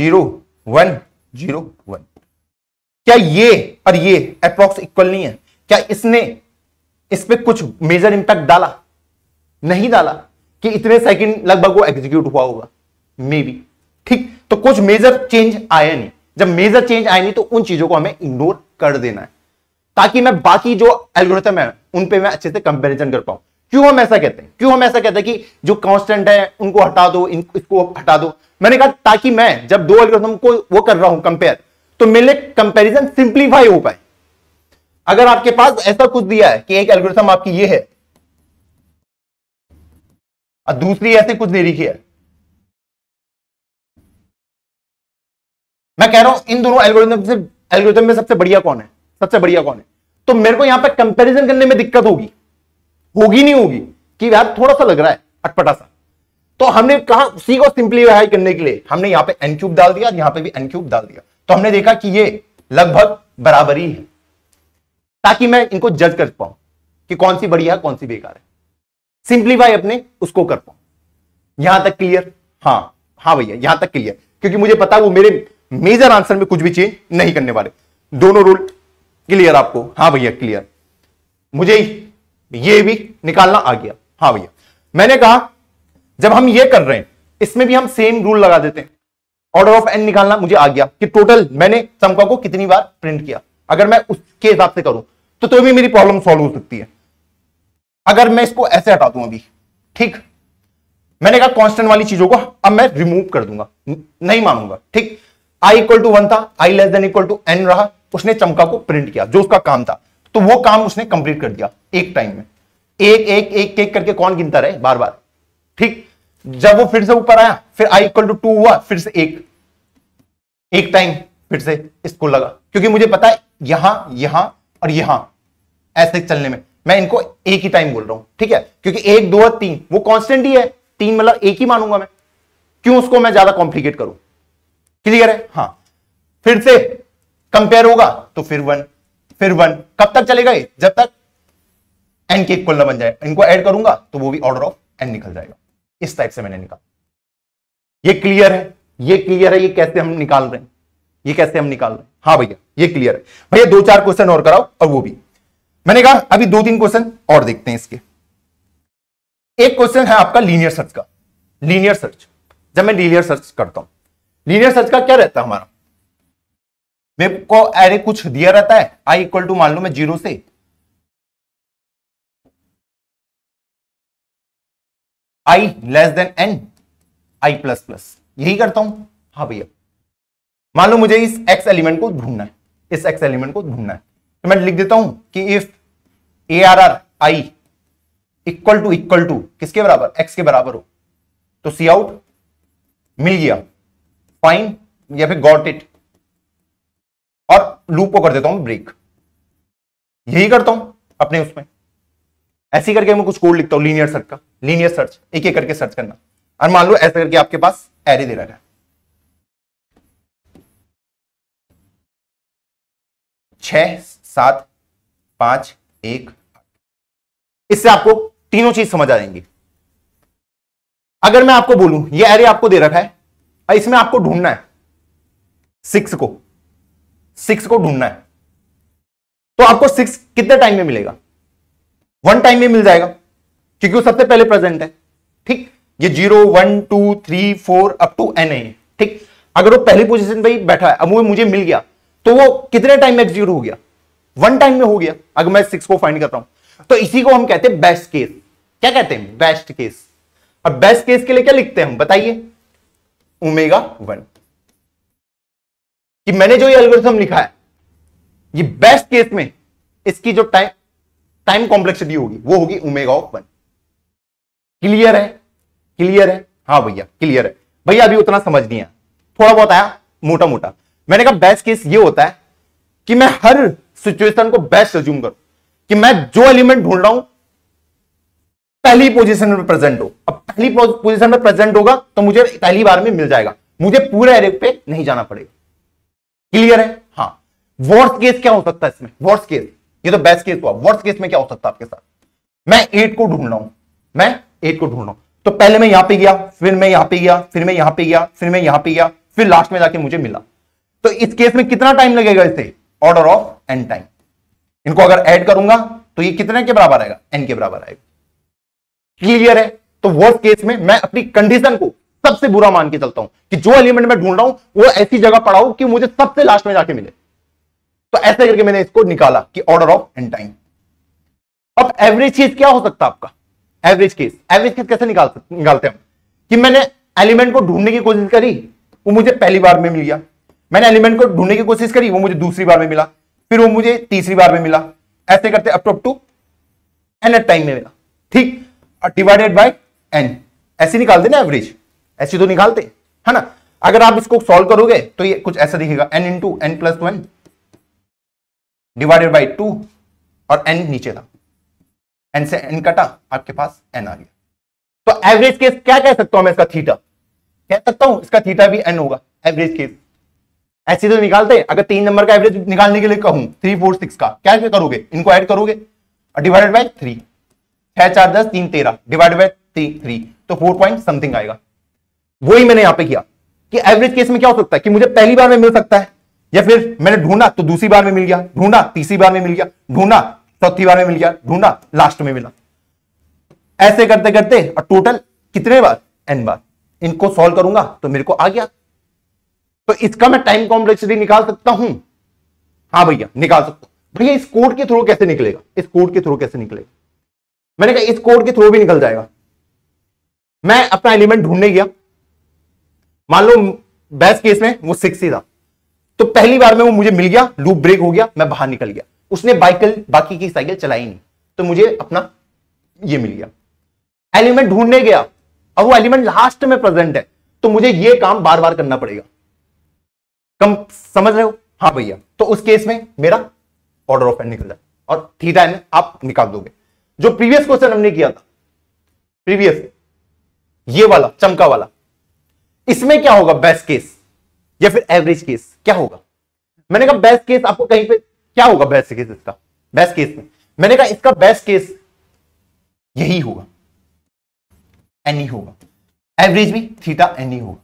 zero one zero one क्या ये और ये अप्रोक्स इक्वल नहीं है क्या इसने इस पर कुछ मेजर इंपैक्ट डाला नहीं डाला कि इतने सेकंड लगभग वो एग्जीक्यूट हुआ होगा मे बी ठीक तो कुछ मेजर चेंज आया नहीं जब मेजर चेंज आए नहीं तो उन चीजों को हमें इग्नोर कर देना है ताकि मैं बाकी जो एल्गोरिथम है उन पे मैं अच्छे से कंपैरिजन कर पाऊं क्यों हम ऐसा कहते हैं क्यों हम ऐसा कहते हैं कि जो कांस्टेंट है उनको हटा दो इन, इसको हटा दो मैंने कहा ताकि मैं जब दो एल्गोरिथम को वो कर रहा हूं कंपेयर तो मेरे कंपेरिजन सिंप्लीफाई हो पाए अगर आपके पास ऐसा कुछ दिया है कि एक एल्गोरिथम आपकी ये है और दूसरी ऐसे कुछ दे रही है मैं कह रहा हूं इन दोनों एल्गोरिथम से एल्गोरिथम में सबसे बढ़िया कौन है सबसे बढ़िया कौन है तो मेरे को यहां पर कंपेरिजन करने में दिक्कत होगी होगी नहीं होगी कि यार थोड़ा सा लग रहा है अटपटा सा तो हमने कहा उसी को सिंप्लीफाई करने के लिए हमने यहां पे एन क्यूब डाल दिया यहां पे भी एन क्यूब डाल दिया तो हमने देखा कि ये लगभग बराबरी है ताकि मैं इनको जज कर पाऊं कि कौन सी बढ़िया है कौन सी बेकार है सिंप्लीफाई अपने उसको कर पाऊं यहां तक क्लियर हाँ हाँ भैया यहां तक क्लियर क्योंकि मुझे पता वो मेरे मेजर आंसर में कुछ भी चेंज नहीं करने वाले दोनों रूल क्लियर आपको हाँ भैया क्लियर मुझे ये भी निकालना आ गया हाँ भैया मैंने कहा जब हम ये कर रहे हैं इसमें भी हम सेम रूल लगा देते हैं ऑर्डर ऑफ एन निकालना मुझे आ गया कि टोटल मैंने समका को कितनी बार प्रिंट किया अगर मैं उसके हिसाब से करूं तो तो भी मेरी प्रॉब्लम सॉल्व हो सकती है अगर मैं इसको ऐसे हटा दूं अभी ठीक मैंने कहा कांस्टेंट वाली चीजों को अब मैं रिमूव कर दूंगा नहीं मानूंगा ठीक आई इक्वल टू वन था i less than equal to n रहा उसने चमका को प्रिंट किया जो उसका काम था तो वो काम उसने कंप्लीट कर दिया एक टाइम में एक एक एक एक करके कौन गिनता रहे बार बार ठीक जब वो फिर से ऊपर आया फिर आई इक्वल टू टू हुआ फिर से एक एक टाइम फिर से इसको लगा क्योंकि मुझे पता है यहां यहां और यहां ऐसे चलने में मैं इनको एक ही टाइम बोल रहा हूं ठीक है क्योंकि एक दो और तीन वो कॉन्स्टेंट ही है तीन मतलब एक ही मानूंगा मैं क्यों उसको मैं ज्यादा कॉम्प्लिकेट करूं क्लियर है हाँ फिर से कंपेयर होगा तो फिर वन फिर वन कब तक चलेगा ये जब तक एन के इक्वल ना बन जाए इनको ऐड करूंगा तो वो भी ऑर्डर ऑफ एन निकल जाएगा इस टाइप से मैंने निकाला ये क्लियर है ये क्लियर है ये कैसे हम निकाल रहे हैं ये कैसे हम निकाल रहे हैं हाँ भैया ये क्लियर है भैया दो चार क्वेश्चन और कराओ और वो भी मैंने कहा अभी दो तीन क्वेश्चन और देखते हैं इसके एक क्वेश्चन है आपका लीनियर सर्च का लीनियर सर्च जब मैं लीनियर सर्च करता हूं लीनियर सर्च का क्या रहता है हमारा वेब को एरे कुछ दिया रहता है आई इक्वल टू मान लो मैं जीरो से i less than n i plus plus यही करता हूं हाँ भैया मान लो मुझे इस एक्स एलिमेंट को ढूंढना है इस एक्स एलिमेंट को ढूंढना है तो मैं लिख देता हूं कि if a r r i equal to equal to किसके बराबर एक्स के बराबर हो तो सी आउट मिल गया फाइन या फिर गॉट इट और लूप को कर देता हूं ब्रेक यही करता हूं अपने उसमें ऐसे करके मैं कुछ कोड लिखता हूं लीनियर सर्च का लीनियर सर्च एक एक करके सर्च करना और मान लो ऐसे करके आपके पास एरे दे रखा है छ सात पांच एक इससे आपको तीनों चीज समझ आ जाएंगी अगर मैं आपको बोलूं ये एरे आपको दे रखा है इसमें आपको ढूंढना है सिक्स को सिक्स को ढूंढना है तो आपको सिक्स कितने टाइम में मिलेगा वन टाइम में मिल जाएगा क्योंकि वो सबसे पहले प्रेजेंट है ठीक ये zero one two three four up to n है ठीक अगर वो पहली पोजीशन पे ही बैठा है अब वो मुझे मिल गया तो वो कितने टाइम में एक्सिक्यूट हो गया वन टाइम में हो गया अगर मैं सिक्स को फाइंड करता हूं तो इसी को हम कहते हैं बेस्ट केस क्या कहते हैं बेस्ट केस अब बेस्ट केस के लिए क्या लिखते हैं हम बताइए ओमेगा वन कि मैंने जो ये एल्गोरिथम लिखा है ये बेस्ट केस में इसकी जो टाइम टाइम कॉम्प्लेक्सिटी होगी वो होगी ओमेगा ऑफ वन क्लियर है क्लियर है हाँ भैया क्लियर है भैया अभी उतना समझ नहीं आया थोड़ा बहुत आया मोटा मोटा मैंने कहा बेस्ट केस ये होता है कि मैं हर सिचुएशन को बेस्ट रिज्यूम करूं कि मैं जो एलिमेंट ढूंढ रहा हूं पहली पोजीशन में प्रेजेंट हो अब पहली पोजिशन में प्रेजेंट होगा तो मुझे पहली बार में मिल जाएगा मुझे पूरे एरे पे नहीं जाना पड़ेगा क्लियर है हाँ वर्स्ट केस क्या हो सकता है इसमें वर्स्ट केस ये तो बेस्ट केस हुआ वर्स्ट केस में क्या हो सकता है आपके साथ मैं एट को ढूंढ रहा हूं मैं एट को ढूंढ रहा हूं तो पहले मैं यहां पे गया फिर मैं यहां पे गया फिर मैं यहां पे गया फिर मैं यहां पे गया फिर लास्ट में जाके मुझे मिला तो इस केस में कितना टाइम लगेगा इसे ऑर्डर ऑफ एन टाइम इनको अगर एड करूंगा तो ये कितने के बराबर आएगा एन के बराबर आएगा क्लियर है तो वर्स्ट केस में मैं अपनी कंडीशन को सबसे बुरा मान के चलता हूं कि जो एलिमेंट मैं ढूंढ रहा हूं वो ऐसी जगह पड़ा हो कि मुझे सबसे लास्ट में जाके मिले तो ऐसे करके मैंने इसको निकाला कि ऑर्डर ऑफ एंड टाइम अब एवरेज केस क्या हो सकता आपका एवरेज केस एवरेज केस कैसे निकाल निकालते हैं कि मैंने एलिमेंट को ढूंढने की कोशिश करी वो मुझे पहली बार में मिल गया मैंने एलिमेंट को ढूंढने की कोशिश करी वो मुझे दूसरी बार में मिला फिर वो मुझे तीसरी बार में मिला ऐसे करते up to n eight time में मिला ठीक डिवाइडेड बाय एन ऐसे निकाल देना एवरेज ऐसे तो निकालते है ना अगर आप इसको सॉल्व करोगे तो ये कुछ ऐसा दिखेगा n into n plus one divided by two और एन नीचे था एन से एन कटा आपके पास एन आ गया तो एवरेज केस क्या कह सकता हूं मैं इसका थीटा कह सकता हूं इसका थीटा भी एन होगा एवरेज केस ऐसे तो निकालते अगर तीन नंबर का एवरेज निकालने के लिए कहूं थ्री फोर सिक्स का क्या करोगे इनको एड करोगे डिवाइडेड बाई थ्री छह चार दस तीन तेरह डिवाइडेड बाई थ्री तो फोर पॉइंट समथिंग आएगा वही मैंने यहां पे किया कि एवरेज केस में क्या हो सकता है कि मुझे पहली बार में मिल सकता है या फिर मैंने ढूंढा तो दूसरी बार में मिल गया ढूंढा तीसरी बार में मिल गया ढूंढा चौथी बार में मिल गया ढूंढा लास्ट में मिला ऐसे करते करते और टोटल कितने बार एन बार इनको सॉल्व करूंगा तो मेरे को आ गया तो इसका मैं टाइम कॉम्प्लेक्सिटी निकाल सकता हूं हाँ भैया निकाल सकता हूं भैया इस कोड के थ्रू कैसे निकलेगा इस कोड के थ्रू कैसे निकलेगा मैंने कहा इस कोड के थ्रू भी निकल जाएगा मैं अपना एलिमेंट ढूंढने गया मान लो बेस्ट केस में वो सिक्स ही था तो पहली बार में वो मुझे मिल गया लूप ब्रेक हो गया मैं बाहर निकल गया उसने बाइकल बाकी की साइकिल चलाई नहीं तो मुझे अपना ये मिल गया एलिमेंट ढूंढने गया अब वो एलिमेंट लास्ट में प्रेजेंट है तो मुझे ये काम बार बार करना पड़ेगा कम समझ रहे हो हाँ भैया तो उस केस में मेरा ऑर्डर ऑफ एन निकल जाए और थीटा एन आप निकाल दोगे जो प्रीवियस क्वेश्चन हमने किया था प्रीवियस ये वाला चमका वाला इसमें क्या होगा बेस्ट केस या फिर एवरेज केस क्या होगा मैंने कहा बेस्ट केस आपको कहीं पे क्या होगा बेस्ट केस इसका बेस्ट केस में मैंने कहा इसका बेस्ट केस यही होगा एन ही होगा एवरेज भी थीटा एन ही होगा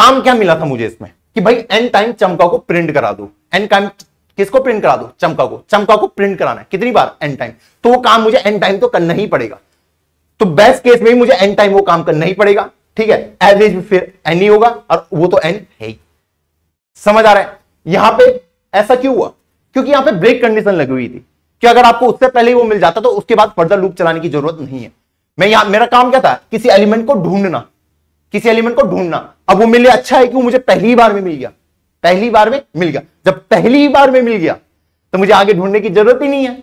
काम क्या मिला था मुझे इसमें कि भाई एन टाइम चमका को प्रिंट करा दो एन टाइम किसको प्रिंट करा दो चमका को चमका को प्रिंट कराना है कितनी बार एन टाइम तो वो काम मुझे एन टाइम तो करना ही पड़ेगा तो बेस्ट केस में मुझे एन टाइम वो काम करना ही पड़ेगा ठीक है एवरेज में फिर एन ही होगा और वो तो एन है ही समझ आ रहा है यहां पे ऐसा क्यों हुआ क्योंकि यहां पे ब्रेक कंडीशन लगी हुई थी कि अगर आपको उससे पहले वो मिल जाता तो उसके बाद फर्दर लूप चलाने की जरूरत नहीं है मैं यहां मेरा काम क्या था किसी एलिमेंट को ढूंढना किसी एलिमेंट को ढूंढना अब वो मिले अच्छा है कि वो मुझे पहली बार में मिल गया पहली बार में मिल गया जब पहली बार में मिल गया तो मुझे आगे ढूंढने की जरूरत ही नहीं है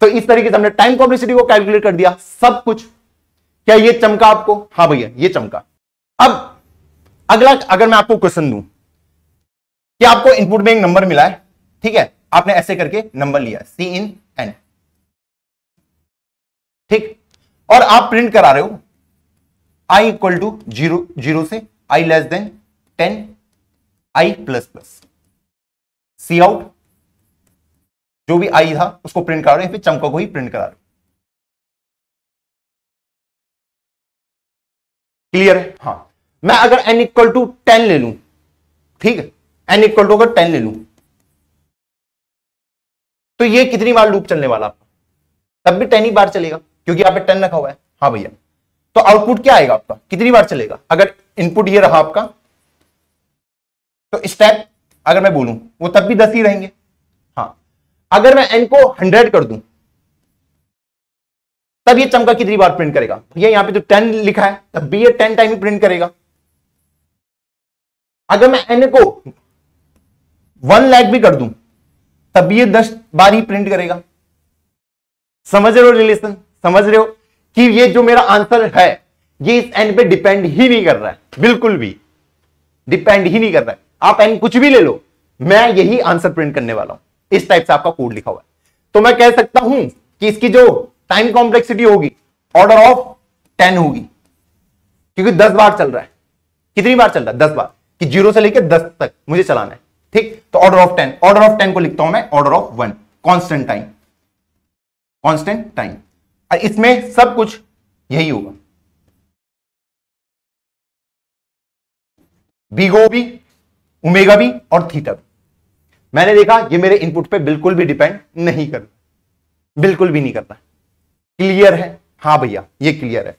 तो इस तरीके से हमने टाइम कॉम्प्लेक्सिटी को कैलकुलेट कर दिया सब कुछ क्या ये चमका आपको हाँ भैया ये चमका अब अगला अगर मैं आपको क्वेश्चन दू कि आपको इनपुट में एक नंबर मिला है ठीक है आपने ऐसे करके नंबर लिया सी इन एन ठीक और आप प्रिंट करा रहे हो i equal to zero zero से i less than ten i plus plus c out जो भी आई था उसको प्रिंट करा रहे हैं फिर चमको को ही प्रिंट करा रहे क्लियर है हाँ मैं अगर एन इक्वल टू टेन ले लू ठीक है एन इक्वल टू अगर टेन ले लू तो ये कितनी बार लूप चलने वाला आपका तब भी टेन ही बार चलेगा क्योंकि यहाँ पे टेन रखा हुआ है हाँ भैया तो आउटपुट क्या आएगा आपका कितनी बार चलेगा अगर इनपुट ये रहा आपका तो स्टेप अगर मैं बोलूं वो तब भी दस ही रहेंगे अगर मैं एन को हंड्रेड कर दूं तब ये चमका कितनी बार प्रिंट करेगा भैया यहां पे तो टेन लिखा है तब भी ये टेन टाइम ही प्रिंट करेगा अगर मैं एन को वन लैक भी कर दूं तब भी ये दस बार ही प्रिंट करेगा समझ रहे हो रिलेशन समझ रहे हो कि ये जो मेरा आंसर है ये इस एन पे डिपेंड ही नहीं कर रहा है बिल्कुल भी डिपेंड ही नहीं कर रहा है आप एन कुछ भी ले लो मैं यही आंसर प्रिंट करने वाला हूं इस टाइप से आपका कोड लिखा हुआ है तो मैं कह सकता हूं कि इसकी जो टाइम कॉम्प्लेक्सिटी होगी ऑर्डर ऑफ टेन होगी क्योंकि दस बार चल रहा है कितनी बार चल रहा है दस बार कि जीरो से लेकर दस तक मुझे चलाना है ठीक तो order of ten order of ten को लिखता हूं मैं order of one constant time constant time इसमें सब कुछ यही होगा बी गो भी उमेगा भी और थीटा भी मैंने देखा ये मेरे इनपुट पे बिल्कुल भी डिपेंड नहीं करता बिल्कुल भी नहीं करता क्लियर है हाँ भैया ये क्लियर है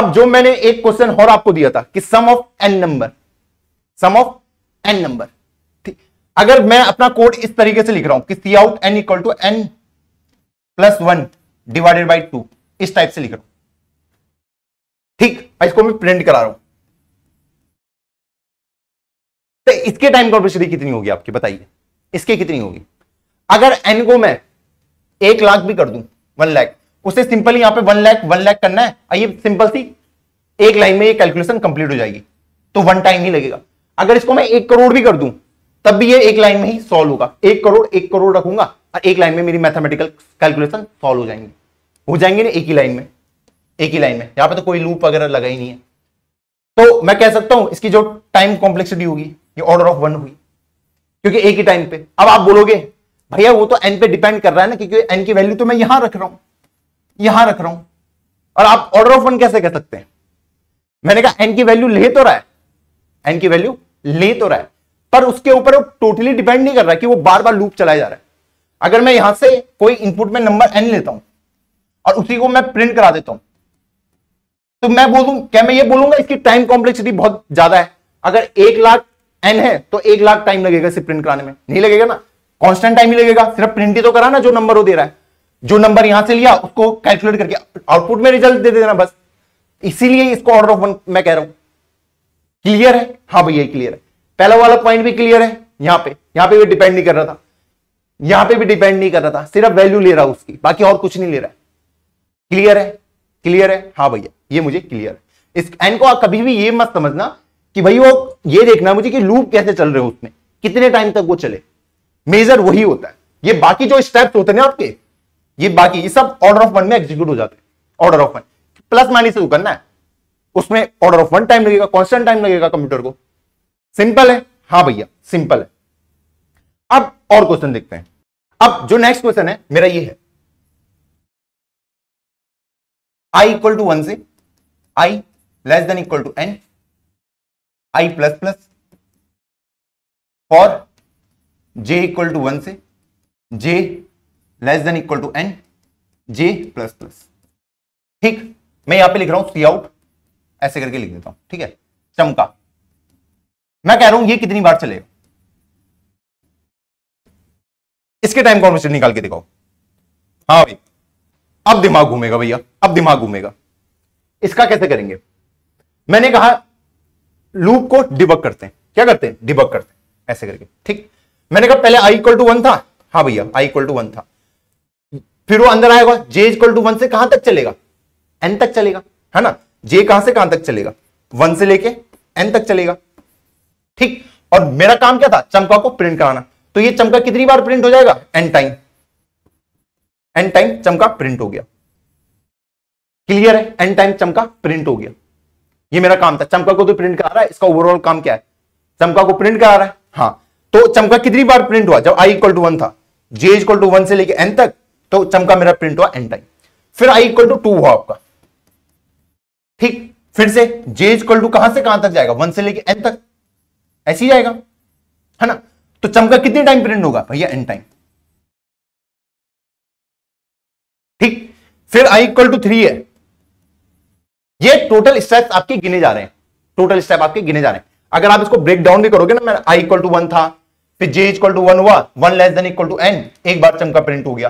अब जो मैंने एक क्वेश्चन और आपको दिया था कि sum of n number sum of n number ठीक अगर मैं अपना कोड इस तरीके से लिख रहा हूं कि c out n equal to n plus one divided by two इस टाइप से लिख रहा हूं ठीक इसको मैं प्रिंट करा रहा हूं तो इसके टाइम कॉम्प्रेशन कितनी होगी आपकी बताइए इसकी कितनी होगी अगर एन को मैं एक लाख भी कर दू वन लैख उसे सिंपल यहां पे वन लैख वन लैख करना है आइए सिंपल सी एक लाइन में ये कैलकुलेशन कंप्लीट हो जाएगी तो वन टाइम ही लगेगा अगर इसको मैं एक करोड़ भी कर दूं तब भी ये एक लाइन में ही सॉल्व होगा एक करोड़ एक करोड़ रखूंगा और एक लाइन में मेरी मैथमेटिकल कैलकुलेशन सॉल्व हो जाएंगे हो जाएंगे ना एक ही लाइन में एक ही लाइन में यहां पे तो कोई लूप वगैरह लगा ही नहीं है तो मैं कह सकता हूं इसकी जो टाइम कॉम्प्लेक्सिटी होगी ये ऑर्डर ऑफ वन हुई क्योंकि एक ही टाइम पे अब आप बोलोगे भैया वो तो एन पे डिपेंड कर रहा है ना क्योंकि एन की वैल्यू तो मैं यहां रख रहा हूं यहां रख रहा हूं और आप ऑर्डर ऑफ वन कैसे कह सकते हैं मैंने कहा एन की वैल्यू ले तो रहा है एन की वैल्यू ले तो रहा है पर उसके ऊपर वो टोटली डिपेंड नहीं कर रहा है कि वो बार बार लूप चलाया जा रहा है अगर मैं यहां से कोई इनपुट में नंबर एन लेता हूं और उसी को मैं प्रिंट करा देता हूं तो मैं बोलूं क्या मैं ये बोलूंगा इसकी टाइम कॉम्प्लेक्सिटी बहुत ज्यादा है अगर एक लाख एन है तो एक लाख टाइम लगेगा इसे प्रिंट कराने में नहीं लगेगा ना कॉन्स्टेंट टाइम ही लगेगा सिर्फ प्रिंट ही तो कराना जो नंबर वो दे रहा है जो नंबर यहां से लिया उसको कैलकुलेट करके आउटपुट में रिजल्ट दे देना बस इसीलिए इसको ऑर्डर ऑफ वन मैं कह रहा हूं क्लियर है हाँ भैया क्लियर है पहला वाला पॉइंट भी क्लियर है यहां पे यहां पे भी डिपेंड नहीं कर रहा था यहां पे भी डिपेंड नहीं कर रहा था सिर्फ वैल्यू ले रहा उसकी बाकी और कुछ नहीं ले रहा क्लियर है क्लियर है हाँ भैया ये मुझे क्लियर है इस एन को आप कभी भी ये मत समझना कि भाई वो ये देखना मुझे कि लूप कैसे चल रहे हो उसमें कितने टाइम तक वो चले मेजर वही होता है ये बाकी जो स्टेप्स होते हैं ना आपके ये बाकी ये सब ऑर्डर ऑफ वन में एग्जीक्यूट हो जाते हैं order of one plus minus से करना है उसमें ऑर्डर ऑफ वन टाइम लगेगा कॉन्स्टेंट टाइम लगेगा कंप्यूटर को सिंपल है हाँ भैया सिंपल है अब और क्वेश्चन देखते हैं अब जो नेक्स्ट क्वेश्चन है मेरा ये है आई इक्वल टू वन से i less than equal to n i plus plus for j equal to one से j less than equal to n j plus plus ठीक मैं यहां पे लिख रहा हूं सी आउट ऐसे करके लिख देता हूं ठीक है चमका मैं कह रहा हूं ये कितनी बार चलेगा इसके टाइम कॉन्वर्सेशन निकाल के दिखाओ हाँ भाई अब दिमाग घूमेगा भैया अब दिमाग घूमेगा इसका कैसे करेंगे मैंने कहा लूप को डिबक करते हैं क्या करते हैं डिबक करते हैं ऐसे करके ठीक मैंने कहा पहले आई इक्वल टू वन था हाँ भैया आई इक्वल टू वन था फिर वो अंदर आएगा जे इक्वल टू वन से कहां तक चलेगा एन तक चलेगा है ना जे कहां से कहां तक चलेगा वन से लेके एन तक चलेगा ठीक और मेरा काम क्या था चमका को प्रिंट कराना तो ये चमका कितनी बार प्रिंट हो जाएगा एन टाइम एन टाइम चमका प्रिंट हो गया क्लियर है एन टाइम चमका प्रिंट हो गया ये मेरा काम था चमका को तो प्रिंट करा रहा है इसका ओवरऑल काम क्या है चमका को प्रिंट करा रहा है हाँ तो चमका कितनी बार प्रिंट हुआ जब आई इक्वल टू वन था जे इक्वल टू वन से लेके एन तक तो चमका मेरा प्रिंट हुआ एन टाइम फिर आई इक्वल टू टू हुआ आपका ठीक फिर से जे इक्वल टू कहां से कहां तक जाएगा वन से लेके एन तक ऐसे ही जाएगा है ना तो चमका कितने टाइम प्रिंट होगा भैया एन टाइम ठीक फिर आई इक्वल टू थ्री है ये टोटल स्टेप आपके गिने जा रहे हैं टोटल स्टेप आपके गिने जा रहे हैं अगर आप इसको ब्रेक डाउन भी करोगे ना मैं आई इक्वल टू वन था फिर जे इक्वल टू वन हुआ one less than equal to n एक बार चमका प्रिंट हो गया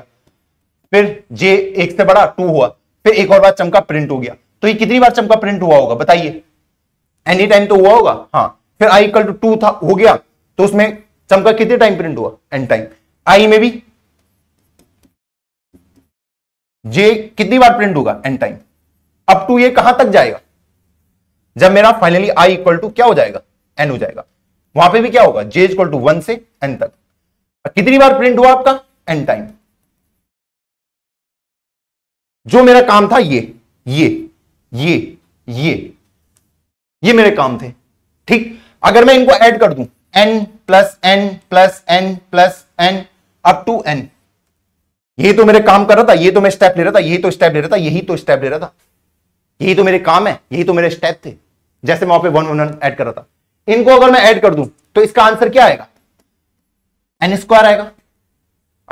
फिर जे एक से बड़ा टू हुआ फिर एक और बार चमका प्रिंट हो गया तो ये कितनी बार चमका प्रिंट हुआ होगा बताइए एनी टाइम तो हुआ होगा हाँ फिर आई इक्वल टू टू था हो गया तो उसमें चमका कितने टाइम प्रिंट हुआ एन टाइम आई में भी जे कितनी बार प्रिंट होगा एन टाइम अप टू ये कहां तक जाएगा जब मेरा फाइनली आई इक्वल टू क्या हो जाएगा एन हो जाएगा वहां पे भी क्या होगा जे इक्वल टू वन से एन तक कितनी बार प्रिंट हुआ आपका एन टाइम जो मेरा काम था ये ये ये ये ये मेरे काम थे ठीक अगर मैं इनको ऐड कर दूं n plus n plus n plus n up to n ये तो मेरे काम कर रहा था ये तो मैं स्टेप ले रहा था ये तो स्टेप ले रहा था यही तो स्टेप ले रहा था यही तो मेरे काम है यही तो मेरे स्टेप थे जैसे मैं वहां पर वन वन एड कर रहा था इनको अगर मैं ऐड कर दूं तो इसका आंसर क्या आएगा एन स्क्वायर आएगा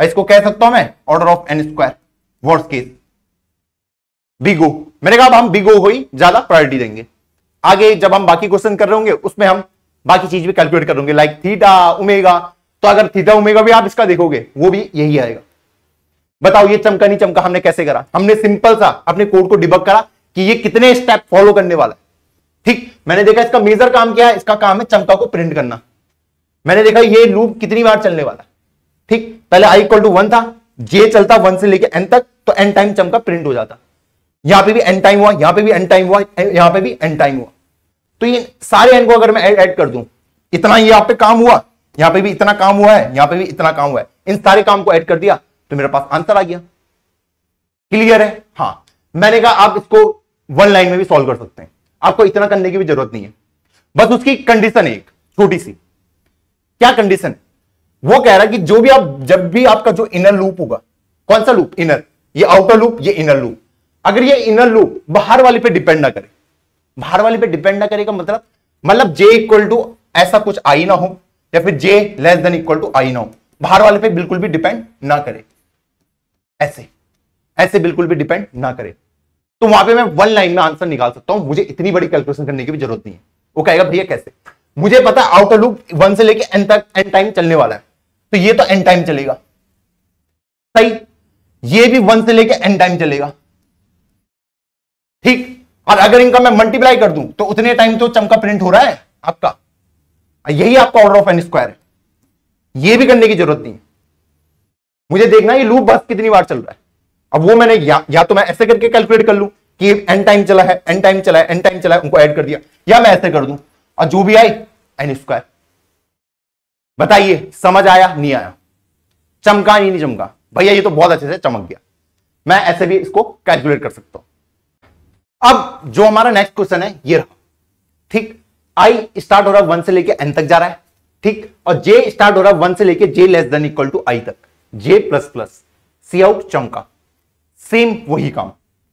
इसको कह सकता हूं मैं order of n square word case big O मैंने कहा हम बिगो हो ही ज्यादा प्रायोरिटी देंगे आगे जब हम बाकी क्वेश्चन कर रहे होंगे उसमें हम बाकी चीज भी कैलकुलेट करेंगे लाइक थीटा उमेगा तो अगर थीटा उमेगा भी आप इसका देखोगे वो भी यही आएगा बताओ ये चमका नहीं चमका हमने कैसे करा हमने सिंपल सा अपने कोड को डिबक करा कि ये कितने स्टेप फॉलो करने वाला है ठीक मैंने देखा इसका मेजर काम क्या है इसका काम है चमका को प्रिंट करना मैंने देखा ये लूप कितनी बार चलने वाला ठीक पहले आई इक्वल टू वन था जे चलता वन से लेके एन तक तो एन टाइम चमका प्रिंट हो जाता यहां पे भी एन टाइम हुआ यहां पे भी एन टाइम हुआ यहां पे भी एन टाइम हुआ तो ये सारे एन को अगर मैं ऐड कर दूं इतना ये यहाँ काम हुआ यहां पे भी इतना काम हुआ है यहां पे भी इतना काम हुआ है इन सारे काम को ऐड कर दिया तो मेरे पास आंसर आ गया क्लियर है हाँ मैंने कहा आप इसको वन लाइन में भी सॉल्व कर सकते हैं आपको इतना करने की भी जरूरत नहीं है बस उसकी कंडीशन है एक छोटी सी क्या कंडीशन वो कह रहा है कि जो भी आप जब भी आपका जो इनर लूप होगा कौन सा लूप इनर ये आउटर लूप ये इनर लूप अगर ये इनर लूप बाहर वाले पे डिपेंड ना करे बाहर वाले पे डिपेंड ना करेगा मतलब मतलब जे इक्वल टू ऐसा कुछ आई ना हो या फिर j less than equal to i ना हो बाहर वाले पे बिल्कुल भी डिपेंड ना करे ऐसे ऐसे बिल्कुल भी डिपेंड ना करे तो वहां पे मैं वन लाइन में आंसर निकाल सकता हूं मुझे इतनी बड़ी कैलकुलेशन करने की भी जरूरत नहीं है वो कहेगा भैया कैसे मुझे पता है आउटर लुक वन से लेके एन तक एन टाइम चलने वाला है तो ये तो एन टाइम चलेगा सही ये भी वन से लेके एन टाइम चलेगा ठीक और अगर इनका मैं मल्टीप्लाई कर दूं तो उतने टाइम तो चमका प्रिंट हो रहा है आपका यही आपका ऑर्डर ऑफ एन स्क्वायर है ये भी करने की जरूरत नहीं है मुझे देखना ये लूप बस कितनी बार चल रहा है अब वो मैंने या, या तो मैं ऐसे करके कैलकुलेट कर लूं कि एन टाइम चला है एन टाइम चला है एन टाइम चला है उनको ऐड कर दिया या मैं ऐसे कर दूं और जो भी आई एन स्क्वायर बताइए समझ आया नहीं आया चमका नहीं, नहीं चमका भैया ये तो बहुत अच्छे से चमक गया मैं ऐसे भी इसको कैलकुलेट कर सकता हूं अब जो हमारा नेक्स्ट क्वेश्चन है ये रहा ठीक आई स्टार्ट हो रहा वन से लेके एन तक जा रहा है ठीक और जे स्टार्ट हो रहा है वन से लेके j less than equal to i तक j plus plus c out चमका सेम वही काम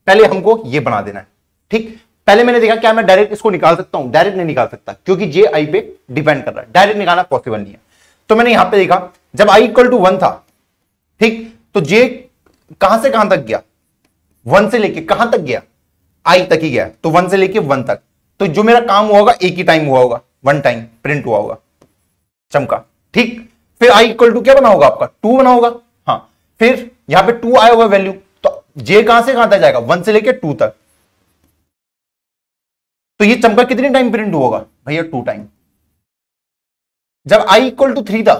पहले हमको ये बना देना है ठीक पहले मैंने देखा क्या मैं डायरेक्ट इसको निकाल सकता हूं डायरेक्ट नहीं निकाल सकता क्योंकि जे आई पे डिपेंड कर रहा है डायरेक्ट निकालना पॉसिबल नहीं है तो मैंने यहां पे देखा जब आई इक्वल टू वन था ठीक तो जे कहां से कहां तक गया वन से लेके कहां तक गया आई तक ही गया तो वन से लेके वन तक तो जो मेरा काम हुआ होगा एक ही टाइम हुआ होगा वन टाइम प्रिंट हुआ होगा चमका ठीक फिर आई इक्वल टू क्या बना होगा आपका टू बना होगा हाँ फिर यहां पे टू आया होगा वैल्यू जे कहां से कहां तक जाएगा वन से लेकर टू तक तो ये चमका कितने टाइम प्रिंट होगा भैया टू टाइम जब आई इक्वल टू थ्री था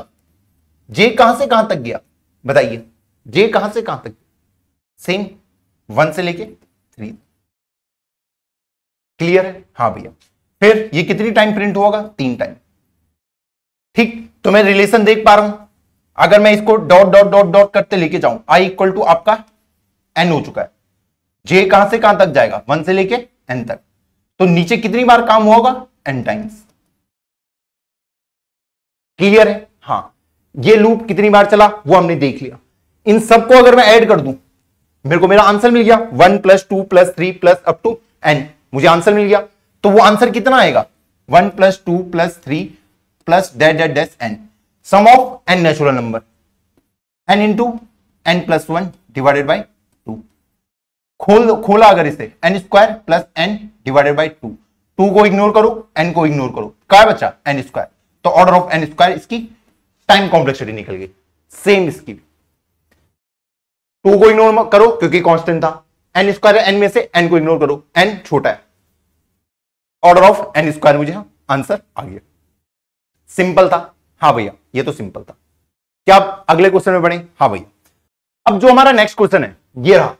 जे कहां से कहां तक गया बताइए जे कहां से कहां तक सेम वन से लेके थ्री क्लियर है हाँ भैया फिर ये कितनी टाइम प्रिंट होगा तीन टाइम ठीक तो मैं रिलेशन देख पा रहा हूं अगर मैं इसको डॉट डॉट डॉट डॉट करते लेके जाऊं आई इक्वल टू आपका एन हो चुका है जे कहां से कहां तक जाएगा वन से लेके एन तक तो नीचे कितनी बार काम होगा एन टाइम्स क्लियर है हाँ ये लूप कितनी बार चला वो हमने देख लिया इन सबको अगर मैं ऐड कर दूं मेरे को मेरा आंसर मिल गया one plus two plus three plus up to n मुझे आंसर मिल गया तो वो आंसर कितना आएगा one plus two plus three plus dot dot dots n sum of n natural number n into n plus one divided by खोल खोला अगर इसे n square plus n divided by two two को ignore करो n को ignore करो क्या बच्चा एन स्क्वायर तो ऑर्डर ऑफ एन स्क्वायर इसकी टाइम कॉम्प्लेक्सिटी निकल गई सेम इसकी टू को इग्नोर करो क्योंकि कॉन्स्टेंट था एन स्क्वायर एन में से एन को इग्नोर करो एन छोटा है ऑर्डर ऑफ एन स्क्वायर मुझे आंसर आ गया सिंपल था हाँ भैया ये तो सिंपल था क्या आप अगले क्वेश्चन में बढ़े हाँ भैया अब जो हमारा नेक्स्ट क्वेश्चन है ये रहा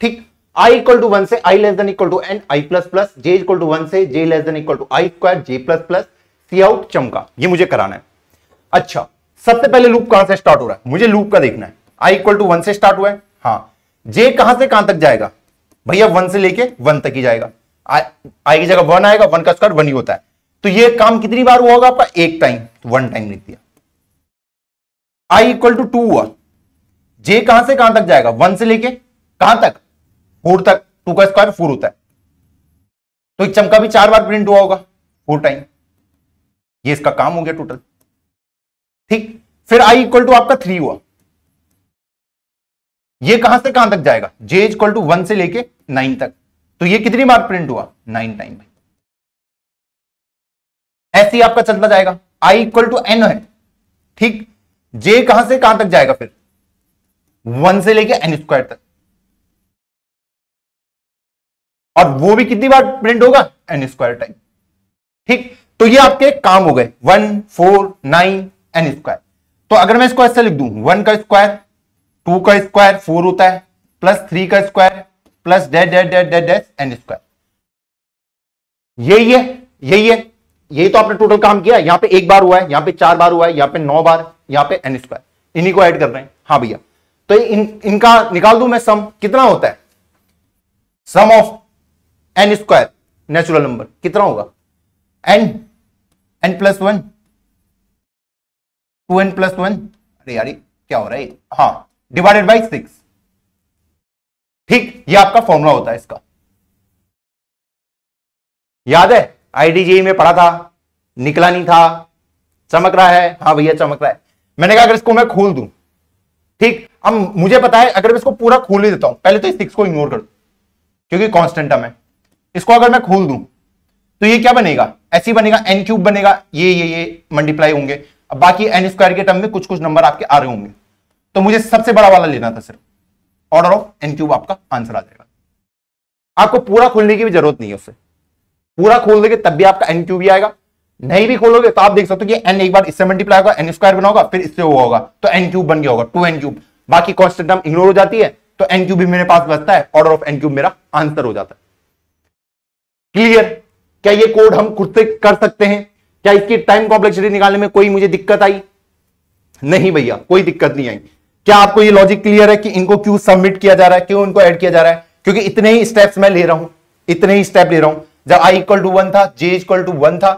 ठीक आई इक्वल टू वन से i less than equal to n i plus plus j equal to one से j less than equal to i square j plus plus c out चमका ये मुझे कराना है अच्छा सबसे पहले लूप कहां से स्टार्ट हो रहा है मुझे लूप का देखना है आई इक्वल टू वन से स्टार्ट हुआ है हाँ जे कहां से कहां तक जाएगा भैया वन से लेके वन तक ही जाएगा आई की जगह वन आएगा वन का स्क्वायर वन ही होता है तो ये काम कितनी बार हुआ होगा आपका एक टाइम तो वन टाइम लिख दिया आई इक्वल टू टू हुआ जे कहां से कहां तक जाएगा वन से लेके कहां तक फोर तक टू का स्क्वायर फोर होता है तो एक चमका भी चार बार प्रिंट हुआ होगा फोर टाइम ये इसका काम हो गया टोटल ठीक फिर आई इक्वल टू आपका थ्री हुआ ये कहां से कहां तक जाएगा जे इक्वल टू वन से लेके नाइन तक तो ये कितनी बार प्रिंट हुआ नाइन टाइम ऐसे ही आपका चलता जाएगा आई इक्वल टू एन है ठीक जे कहां से कहां तक जाएगा फिर वन से लेके एन स्क्वायर तक और वो भी कितनी बार प्रिंट होगा एन स्क्वायर टाइम ठीक तो ये आपके काम हो गए one four nine n square तो अगर मैं इसको ऐसे लिख दू वन का स्क्वायर टू का स्क्वायर फोर होता है प्लस थ्री का square plus dot dot dot dot dot n square यही है यही है यही तो आपने टोटल काम किया यहां पे एक बार हुआ है यहां पे चार बार हुआ है यहां पे नौ बार यहां पे एन स्क्वायर इन्हीं को ऐड कर रहे हैं हाँ भैया तो इन, इनका निकाल दू मैं सम कितना होता है sum of n square natural number कितना होगा n n plus one two n plus one अरे यार क्या हो रहा है हाँ डिवाइडेड बाई सिक्स ठीक ये आपका फॉर्मूला होता है इसका याद है आईडीजी e में पढ़ा था निकला नहीं था चमक रहा है हाँ भैया चमक रहा है मैंने कहा अगर इसको मैं खोल दू ठीक अब मुझे पता है अगर मैं इसको पूरा खोल ही देता हूं पहले तो इस सिक्स को इग्नोर कर दू क्योंकि कॉन्स्टेंट टर्म है इसको अगर मैं खोल दूं तो ये क्या बनेगा ऐसी बनेगा एन क्यूब बनेगा ये ये ये मल्टीप्लाई होंगे अब बाकी एन स्क्वायर के टर्म में कुछ कुछ नंबर आपके आ रहे होंगे तो मुझे सबसे बड़ा वाला लेना था सिर्फ ऑर्डर ऑफ एन क्यूब आपका आंसर आ जाएगा आपको पूरा खोलने की भी जरूरत नहीं है उससे पूरा खोल देंगे तब भी आपका एन क्यूब ही आएगा नहीं भी खोलोगे तो आप देख सकते हो कि एन एक बार इससे मल्टीप्लाई होगा एन स्क्वायर बना होगा फिर इससे हुआ होगा तो एन क्यूब बन गया होगा टू एन क्यूब बाकी कॉन्स्टेंट टर्म इग्नोर हो जाती है तो एन क्यूब भी मेरे पास बचता है ऑर्डर ऑफ एन क्यूब मेरा आंसर हो जाता है क्लियर क्या ये कोड हम खुद से कर सकते हैं क्या इसकी टाइम कॉम्प्लेक्सिटी निकालने में कोई मुझे दिक्कत आई नहीं भैया कोई दिक्कत नहीं आई क्या आपको ये लॉजिक क्लियर है कि इनको क्यों सबमिट किया जा रहा है क्यों इनको ऐड किया जा रहा है क्योंकि इतने ही स्टेप्स मैं ले रहा हूं इतने ही स्टेप ले रहा हूं जब आई इक्वल टू वन था जे इक्वल टू वन था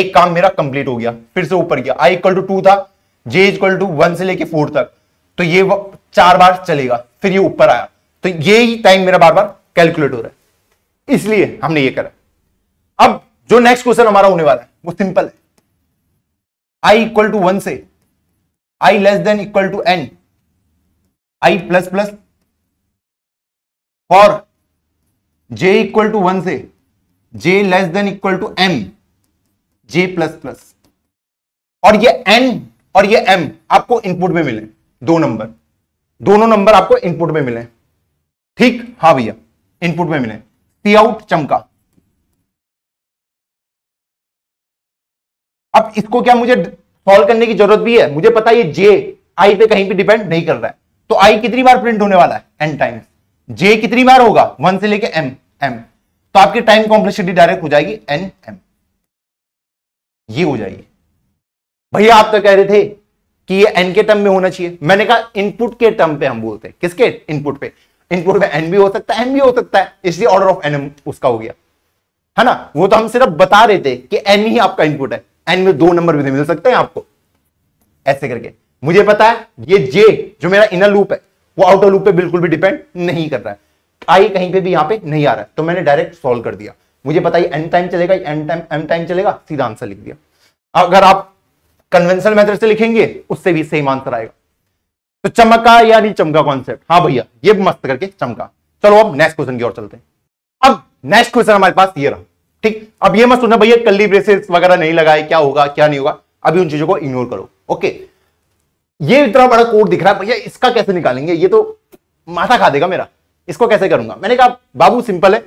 एक काम मेरा कंप्लीट हो गया फिर से ऊपर गया आई इक्वल टू टू था जे इक्वल टू वन से लेके फोर तक तो ये चार बार चलेगा फिर ये ऊपर आया तो ये ही टाइम मेरा बार बार कैलकुलेट हो रहा है इसलिए हमने ये करा अब जो नेक्स्ट क्वेश्चन हमारा होने वाला है वो सिंपल है आई इक्वल टू वन से i less than equal to n i plus plus और जे इक्वल टू वन से j less than equal to m j plus plus और ये एन और ये एम आपको इनपुट में मिले दो नंबर दोनों नंबर आपको इनपुट में मिले ठीक हाँ भैया इनपुट में मिले पी आउट चमका अब इसको क्या मुझे सॉल्व करने की जरूरत भी है मुझे पता है ये जे आई पे कहीं भी डिपेंड नहीं कर रहा है तो आई कितनी बार प्रिंट होने वाला है एन टाइम्स जे कितनी बार होगा वन से लेके एम एम तो आपकी टाइम कॉम्प्लेक्सिटी डायरेक्ट हो जाएगी एन एम ये हो जाएगी भैया आप तो कह रहे थे कि ये एन के टर्म में होना चाहिए मैंने कहा इनपुट के टर्म पे हम बोलते हैं किसके इनपुट पे इनपुट में एन भी हो सकता है एन भी हो सकता है इसलिए ऑर्डर ऑफ एन उसका हो गया है ना वो तो हम सिर्फ बता रहे थे कि एन ही आपका इनपुट है एन में दो नंबर भी मिल सकते हैं आपको ऐसे करके मुझे पता है ये जे जो मेरा इनर लूप है वो आउटर लूप पे बिल्कुल भी डिपेंड नहीं कर रहा है आई कहीं पे भी यहां पे नहीं आ रहा है तो मैंने डायरेक्ट सॉल्व कर दिया मुझे पता है एन टाइम चलेगा एन टाइम एम टाइम चलेगा सीधा आंसर लिख दिया अगर आप कन्वेंशनल मेथड से लिखेंगे उससे भी सेम आंसर आएगा तो चमका या नहीं चमका कॉन्सेप्ट हाँ भैया ये मस्त करके चमका चलो अब नेक्स्ट क्वेश्चन की ओर चलते हैं अब नेक्स्ट क्वेश्चन हमारे पास ये रहा ठीक अब ये मत सुनना भैया कल्ली ब्रेसेस वगैरह नहीं लगाए क्या होगा क्या नहीं होगा अभी उन चीजों को इग्नोर करो ओके ये इतना बड़ा कोड दिख रहा है भैया इसका कैसे निकालेंगे ये तो माथा खा देगा मेरा इसको कैसे करूंगा मैंने कहा बाबू सिंपल है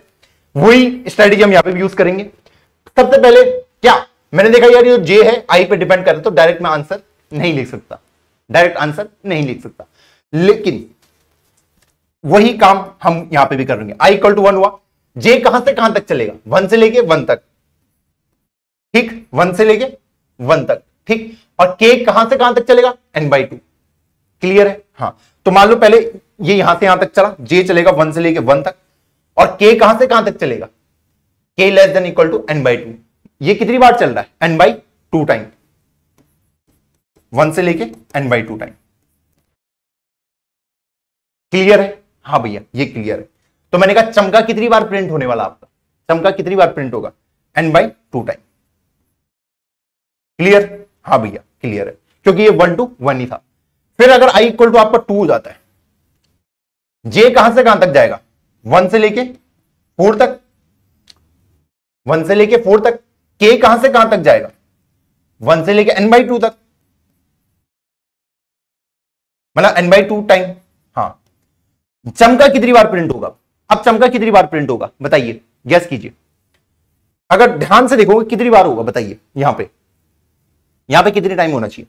वही स्ट्रेटेजी हम यहाँ पे भी यूज करेंगे सबसे पहले क्या मैंने देखा यार ये जे है आई पे डिपेंड करता तो डायरेक्ट मैं आंसर नहीं लिख सकता डायरेक्ट आंसर नहीं लिख सकता लेकिन वही काम हम यहां पे भी करेंगे आई इक्वल टू वन हुआ जे कहां से कहां तक चलेगा वन से लेके वन तक ठीक वन से लेके वन तक ठीक और के कहां से कहां तक चलेगा एन बाई टू क्लियर है हाँ तो मान लो पहले ये यहां से यहां तक चला जे चलेगा वन से लेके वन तक और के कहां से कहां तक चलेगा k less than equal to n by two ये कितनी बार चल रहा है n by two time one से लेके n by two time clear है हाँ भैया ये क्लियर है तो मैंने कहा चमका कितनी बार प्रिंट होने वाला आपका चमका कितनी बार प्रिंट होगा n by two time clear हाँ भैया क्लियर है क्योंकि ये वन टू वन ही था फिर अगर आई इक्वल टू आपका टू हो जाता है जे कहां से कहां तक जाएगा वन से लेके फोर तक वन से लेके फोर तक के कहां से कहां तक जाएगा वन से लेके एन बाई टू तक मतलब एन बाई टू टाइम हाँ चमका कितनी बार प्रिंट होगा अब चमका कितनी बार प्रिंट होगा बताइए गैस कीजिए अगर ध्यान से देखोगे कितनी बार होगा बताइए यहां पे यहां पे कितने टाइम होना चाहिए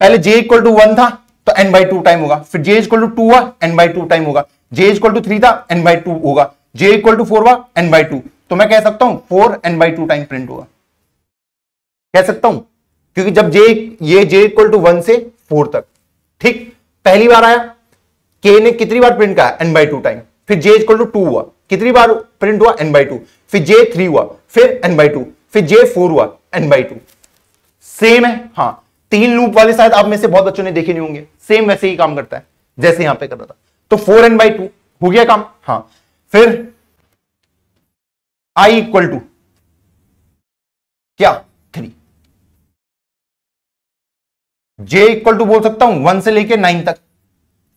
पहले जे इक्वल टू वन था तो एन बाई टू टाइम होगा फिर जे इक्वल टू टू हुआ एन बाई टू टाइम होगा जे इक्वल टू थ्री था एन बाई टू होगा जे इक्वल टू फोर हुआ एन बाई टू तो मैं कह सकता हूं four n by two time print होगा कह सकता हूं क्योंकि जब जे ये जे इक्वल टू वन से फोर तक ठीक पहली बार आया के ने कितनी बार प्रिंट कहा एन बाई टू टाइम फिर जे इक्वल टू टू हुआ कितनी बार प्रिंट हुआ एन बाई टू फिर जे थ्री हुआ फिर एन बाई टू फिर जे फोर हुआ एन बाई टू सेम है हाँ तीन लूप वाले शायद आप में से बहुत बच्चों ने देखे नहीं होंगे सेम वैसे ही काम करता है जैसे यहां पे कर रहा था तो फोर एन बाई टू हो गया काम हाँ फिर आई इक्वल टू क्या थ्री जे इक्वल टू बोल सकता हूं वन से लेके नाइन तक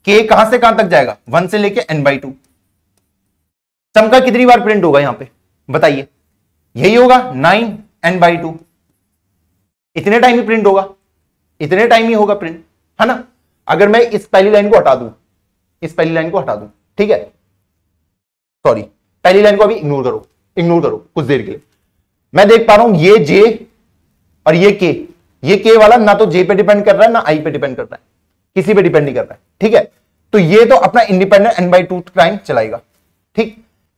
के कहां से कहां तक जाएगा वन से लेके एन बाई टू सम का कितनी बार प्रिंट होगा यहां पे बताइए यही होगा नाइन एन बाई टू इतने टाइम ही प्रिंट होगा इतने टाइम ही होगा प्रिंट है ना अगर मैं इस पहली लाइन को हटा दू इस पहली लाइन को हटा दू ठीक है सॉरी पहली लाइन को अभी इग्नोर करो इग्नोर करो कुछ देर के लिए मैं देख पा रहा हूं ये जे और ये के ये के वाला ना तो जे पे डिपेंड कर रहा है ना आई पे डिपेंड कर रहा है किसी पे डिपेंड नहीं कर रहा है ठीक है तो ये तो अपना independent n by two crime चलाएगा ठीक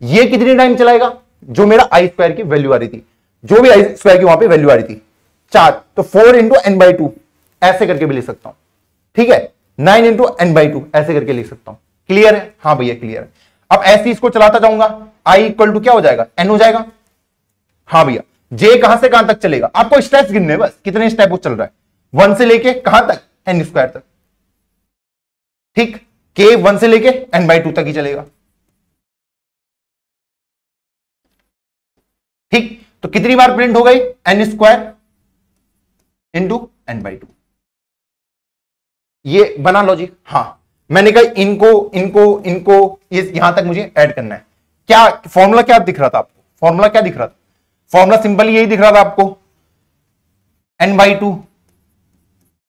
ये कितने टाइम चलाएगा जो मेरा आई स्क्वायर की वैल्यू आ रही थी जो भी आई स्क्वायर की वहां पे वैल्यू आ रही थी चार तो four into n by two ऐसे करके भी लिख सकता हूं ठीक है nine into n by two ऐसे करके लिख सकता हूं क्लियर है हाँ भैया क्लियर है अब ऐसे इसको चलाता जाऊंगा आई इक्वल टू क्या हो जाएगा एन हो जाएगा हाँ भैया जे कहां से कहां तक चलेगा आपको स्टेप गिनने बस कितने स्टेप चल रहा है वन से लेके कहां तक एन स्क्वायर तक ठीक के वन से लेके एन बाई टू तक ही चलेगा ठीक तो कितनी बार प्रिंट हो गई n square into n by two ये बना लो जी हाँ मैंने कहा इनको इनको इनको ये यहां तक मुझे ऐड करना है क्या फॉर्मूला क्या दिख रहा था आपको फॉर्मूला क्या दिख रहा था फॉर्मूला सिंपल यही दिख रहा था आपको एन बाई टू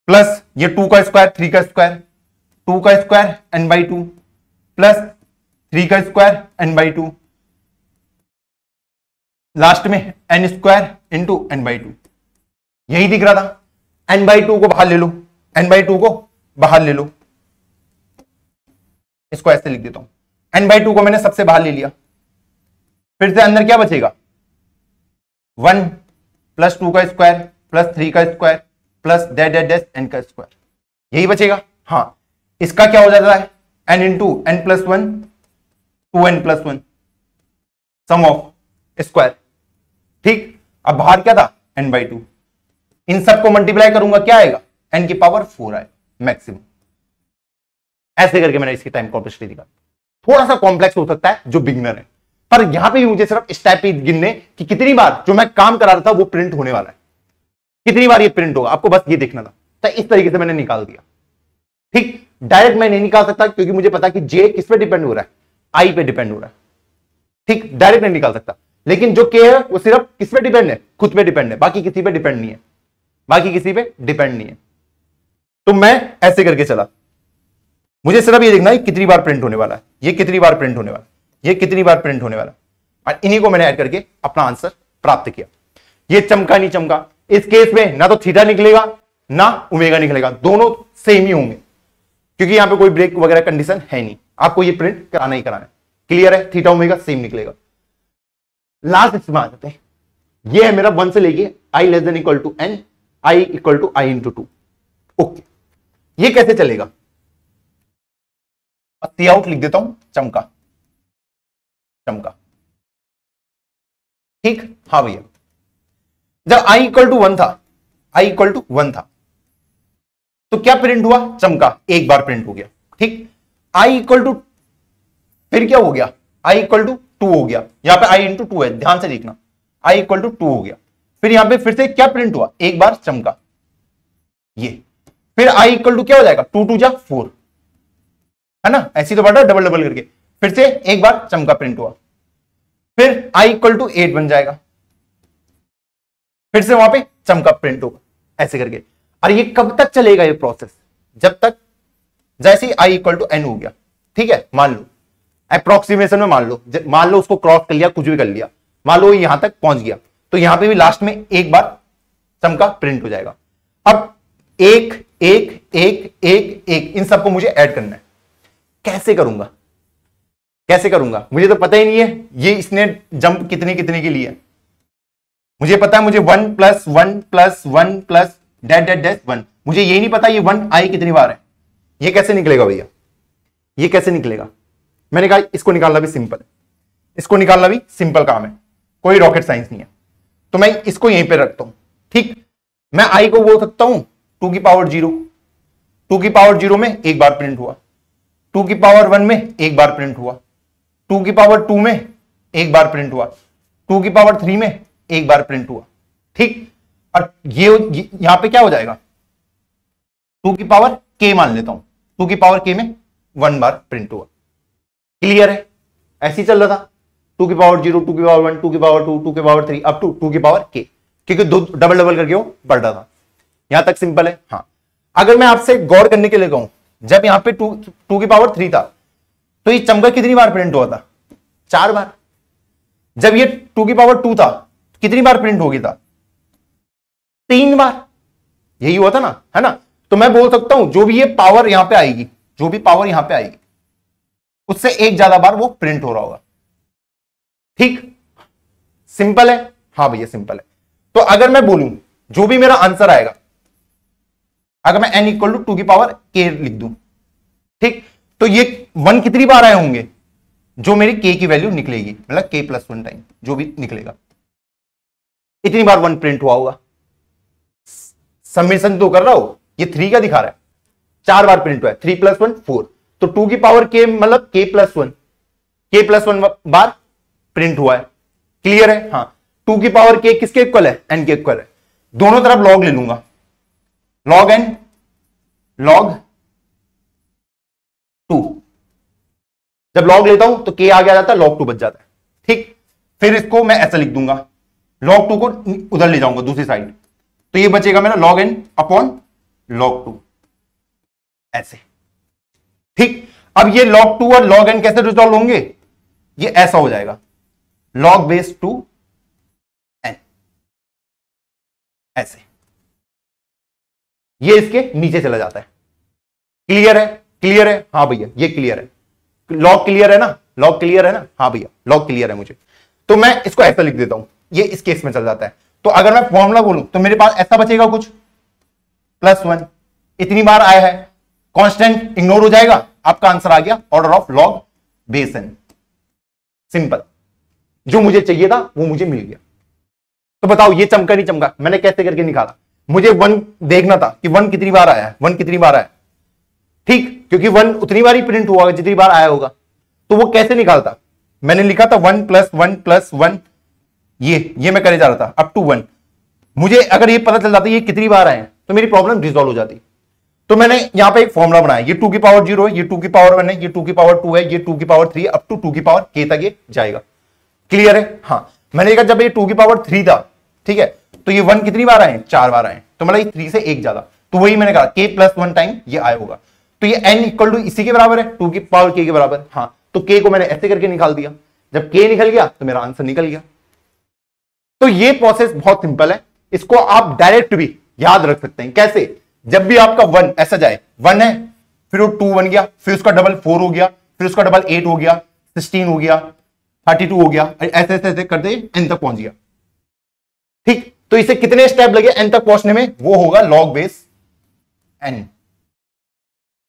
प्लस ये टू का स्क्वायर थ्री का स्क्वायर टू का square n by two plus three का square n by two last में n square into n by two यही दिख रहा था एन बाई टू को बाहर ले लो एन बाई टू को बाहर ले लो इसको ऐसे लिख देता हूं एन बाई टू को मैंने सबसे बाहर ले लिया फिर से अंदर क्या बचेगा वन प्लस टू का स्क्वायर प्लस थ्री का square plus dot dot dot n का स्क्वायर यही बचेगा हाँ इसका क्या हो जाता है n into n plus one two n plus one sum of square ठीक अब बाहर क्या था एन बाई टू इन सबको मल्टीप्लाई करूंगा क्या आएगा एन की पावर फोर आए मैक्सिमम ऐसे करके मैंने इसकी टाइम कॉम्प्लेक्सिटी दिखा थोड़ा सा कॉम्प्लेक्स हो सकता है जो बिगनर है पर यहां पे मुझे सिर्फ इस टाइप की गिनने कि कितनी बार जो मैं काम करा रहा था वो प्रिंट होने वाला है कितनी बार ये प्रिंट होगा आपको बस ये देखना था तो इस तरीके से मैंने निकाल दिया ठीक डायरेक्ट मैं नहीं निकाल सकता क्योंकि मुझे पता कि जे किस पे डिपेंड हो रहा है आई पे डिपेंड हो रहा है ठीक डायरेक्ट नहीं निकाल सकता लेकिन जो के है वो सिर्फ किस पे डिपेंड है खुद पे डिपेंड है बाकी किसी पे डिपेंड नहीं है बाकी किसी पे डिपेंड नहीं है तो मैं ऐसे करके चला मुझे सिर्फ ये देखना है कितनी बार प्रिंट होने वाला है ये कितनी बार प्रिंट होने वाला ये कितनी बार प्रिंट होने वाला और इन्हीं को मैंने ऐड करके अपना आंसर प्राप्त किया ये चमका नहीं चमका इस केस में ना तो थीटा निकलेगा ना उमेगा निकलेगा दोनों सेम ही होंगे क्योंकि यहां पे कोई ब्रेक वगैरह कंडीशन है नहीं आपको ये प्रिंट कराना ही कराना है क्लियर है थीटा उमेगा सेम निकलेगा लास्ट इसमें आ जाते हैं ये है मेरा वन से लेके i less than equal to n i equal to i into two okay ये कैसे चलेगा आउट लिख देता हूं चमका चमका ठीक हाँ भैया जब आई इक्वल टू वन था आई इक्वल टू वन था तो क्या प्रिंट हुआ चमका एक बार प्रिंट हो गया ठीक आई इक्वल टू फिर क्या हो गया आई इक्वल टू टू हो गया यहां पे आई इंटू टू है ध्यान से देखना आई इक्वल टू टू हो गया फिर यहां पे फिर से क्या प्रिंट हुआ एक बार चमका ये फिर आई इक्वल टू क्या हो जाएगा टू टू जा फोर है ना ऐसी तो बाटा डबल डबल करके फिर से एक बार चमका प्रिंट हुआ फिर आई इक्वल टू एट बन जाएगा फिर से वहां पे चमका प्रिंट होगा ऐसे करके और ये कब तक चलेगा ये प्रोसेस जब तक जैसे आई इक्वल टू एन हो गया ठीक है मान लो अप्रोक्सीमेशन में मान लो मान लो उसको क्रॉस कर लिया कुछ भी कर लिया मान लो यहां तक पहुंच गया तो यहां पे भी लास्ट में एक बार सम का प्रिंट हो जाएगा अब एक एक एक एक एक इन सबको मुझे ऐड करना है कैसे करूंगा कैसे करूंगा मुझे तो पता ही नहीं है ये इसने जंप कितने कितने के लिए मुझे पता है मुझे one plus one plus one plus dot dot dot one मुझे ये नहीं पता ये वन आई कितनी बार है ये कैसे निकलेगा भैया ये कैसे निकलेगा मैंने कहा इसको निकालना भी सिंपल इसको निकालना भी सिंपल काम है कोई रॉकेट साइंस नहीं है तो मैं इसको यहीं पर रखता हूं ठीक मैं आई को बोल सकता हूं टू की पावर जीरो टू की पावर जीरो में एक बार प्रिंट हुआ टू की पावर वन में एक बार प्रिंट हुआ टू की पावर टू में एक बार प्रिंट हुआ टू की पावर थ्री में एक बार प्रिंट हुआ ठीक और ये यहां पे क्या हो जाएगा टू की पावर के मान लेता हूं टू की पावर के में वन बार प्रिंट हुआ क्लियर है ऐसे ही चल रहा था टू की पावर जीरो टू की पावर वन टू की पावर टू टू की power three up to two की पावर के क्योंकि दो डबल डबल करके वो बढ़ रहा था यहां तक सिंपल है हाँ अगर मैं आपसे गौर करने के लिए कहूं जब यहां पे टू टू की पावर थ्री था तो ये चमका कितनी बार प्रिंट हुआ था चार बार जब ये टू की पावर टू था कितनी बार प्रिंट होगी था तीन बार यही हुआ था ना है ना तो मैं बोल सकता हूं जो भी ये पावर यहां पे आएगी जो भी पावर यहां पे आएगी उससे एक ज्यादा बार वो प्रिंट हो रहा होगा ठीक सिंपल है हाँ भैया सिंपल है तो अगर मैं बोलू जो भी मेरा आंसर आएगा अगर मैं एन इक्वल टू टू की पावर के लिख दू ठीक तो ये वन कितनी बार आए होंगे जो मेरी के की वैल्यू निकलेगी मतलब के प्लस वन टाइम जो भी निकलेगा इतनी बार वन प्रिंट हुआ होगा समेशन तो कर रहा हो ये थ्री का दिखा रहा है चार बार प्रिंट हुआ है थ्री प्लस वन फोर तो टू की पावर के मतलब k plus one k plus one बार प्रिंट हुआ है क्लियर है हाँ टू की पावर के किसके इक्वल है एन के इक्वल है दोनों तरफ लॉग ले लूंगा लॉग एन लॉग टू जब लॉग लेता हूं तो के आ गया जाता है लॉग टू बच जाता है ठीक फिर इसको मैं ऐसा लिख दूंगा लॉग टू को उधर ले जाऊंगा दूसरी साइड तो ये बचेगा मेरा log n upon log two ऐसे ठीक अब ये log टू और log n कैसे रिजॉल्व होंगे ये ऐसा हो जाएगा log बेस टू n ऐसे ये इसके नीचे चला जाता है क्लियर है क्लियर है हाँ भैया ये क्लियर है लॉग क्लियर है ना लॉग क्लियर है ना हाँ भैया लॉग क्लियर है मुझे तो मैं इसको ऐसा लिख देता हूं ये इस केस में चल जाता है तो अगर मैं फॉर्मूला बोलूं तो मेरे पास ऐसा बचेगा कुछ प्लस वन इतनी बार आया है कांस्टेंट इग्नोर हो जाएगा आपका आंसर आ गया order of log base n simple जो मुझे चाहिए था वो मुझे मिल गया तो बताओ ये चमका नहीं चमका मैंने कैसे करके निकाला मुझे वन देखना था कि वन कितनी बार आया है वन कितनी बार आया ठीक क्योंकि वन उतनी बार ही प्रिंट हुआ जितनी बार आया होगा तो वो कैसे निकालता मैंने लिखा था one plus one plus one ये ये मैं करे जा रहा था अप टू वन मुझे अगर ये पता चल जाता ये कितनी बार आए तो मेरी प्रॉब्लम रिजॉल्व हो जाती तो मैंने यहां पे एक फॉर्मुला बनाया ये टू की पावर जीरो है ये टू की पावर वन है ये टू की पावर टू है ये टू की power three up to two की पावर के तक ये जाएगा क्लियर है हाँ मैंने देखा जब ये टू की पावर थ्री था ठीक है तो ये वन कितनी बार आए चार बार आए तो मतलब थ्री से एक ज्यादा तो वही मैंने कहा के प्लस वन टाइम ये आया होगा तो ये एन इक्वल टू इसी के बराबर है टू की पावर के के बराबर हाँ तो के को मैंने ऐसे करके निकाल दिया जब के निकल गया तो मेरा आंसर निकल गया तो ये प्रोसेस बहुत सिंपल है इसको आप डायरेक्ट भी याद रख सकते हैं कैसे जब भी आपका वन ऐसा जाए वन है फिर वो टू बन गया फिर उसका डबल फोर हो गया फिर उसका डबल एट हो गया सिक्सटीन हो गया थर्टी टू हो गया ऐसे ऐसे ऐसे करते एन तक पहुंच गया ठीक तो इसे कितने स्टेप लगे एन तक पहुंचने में वो होगा लॉग बेस एन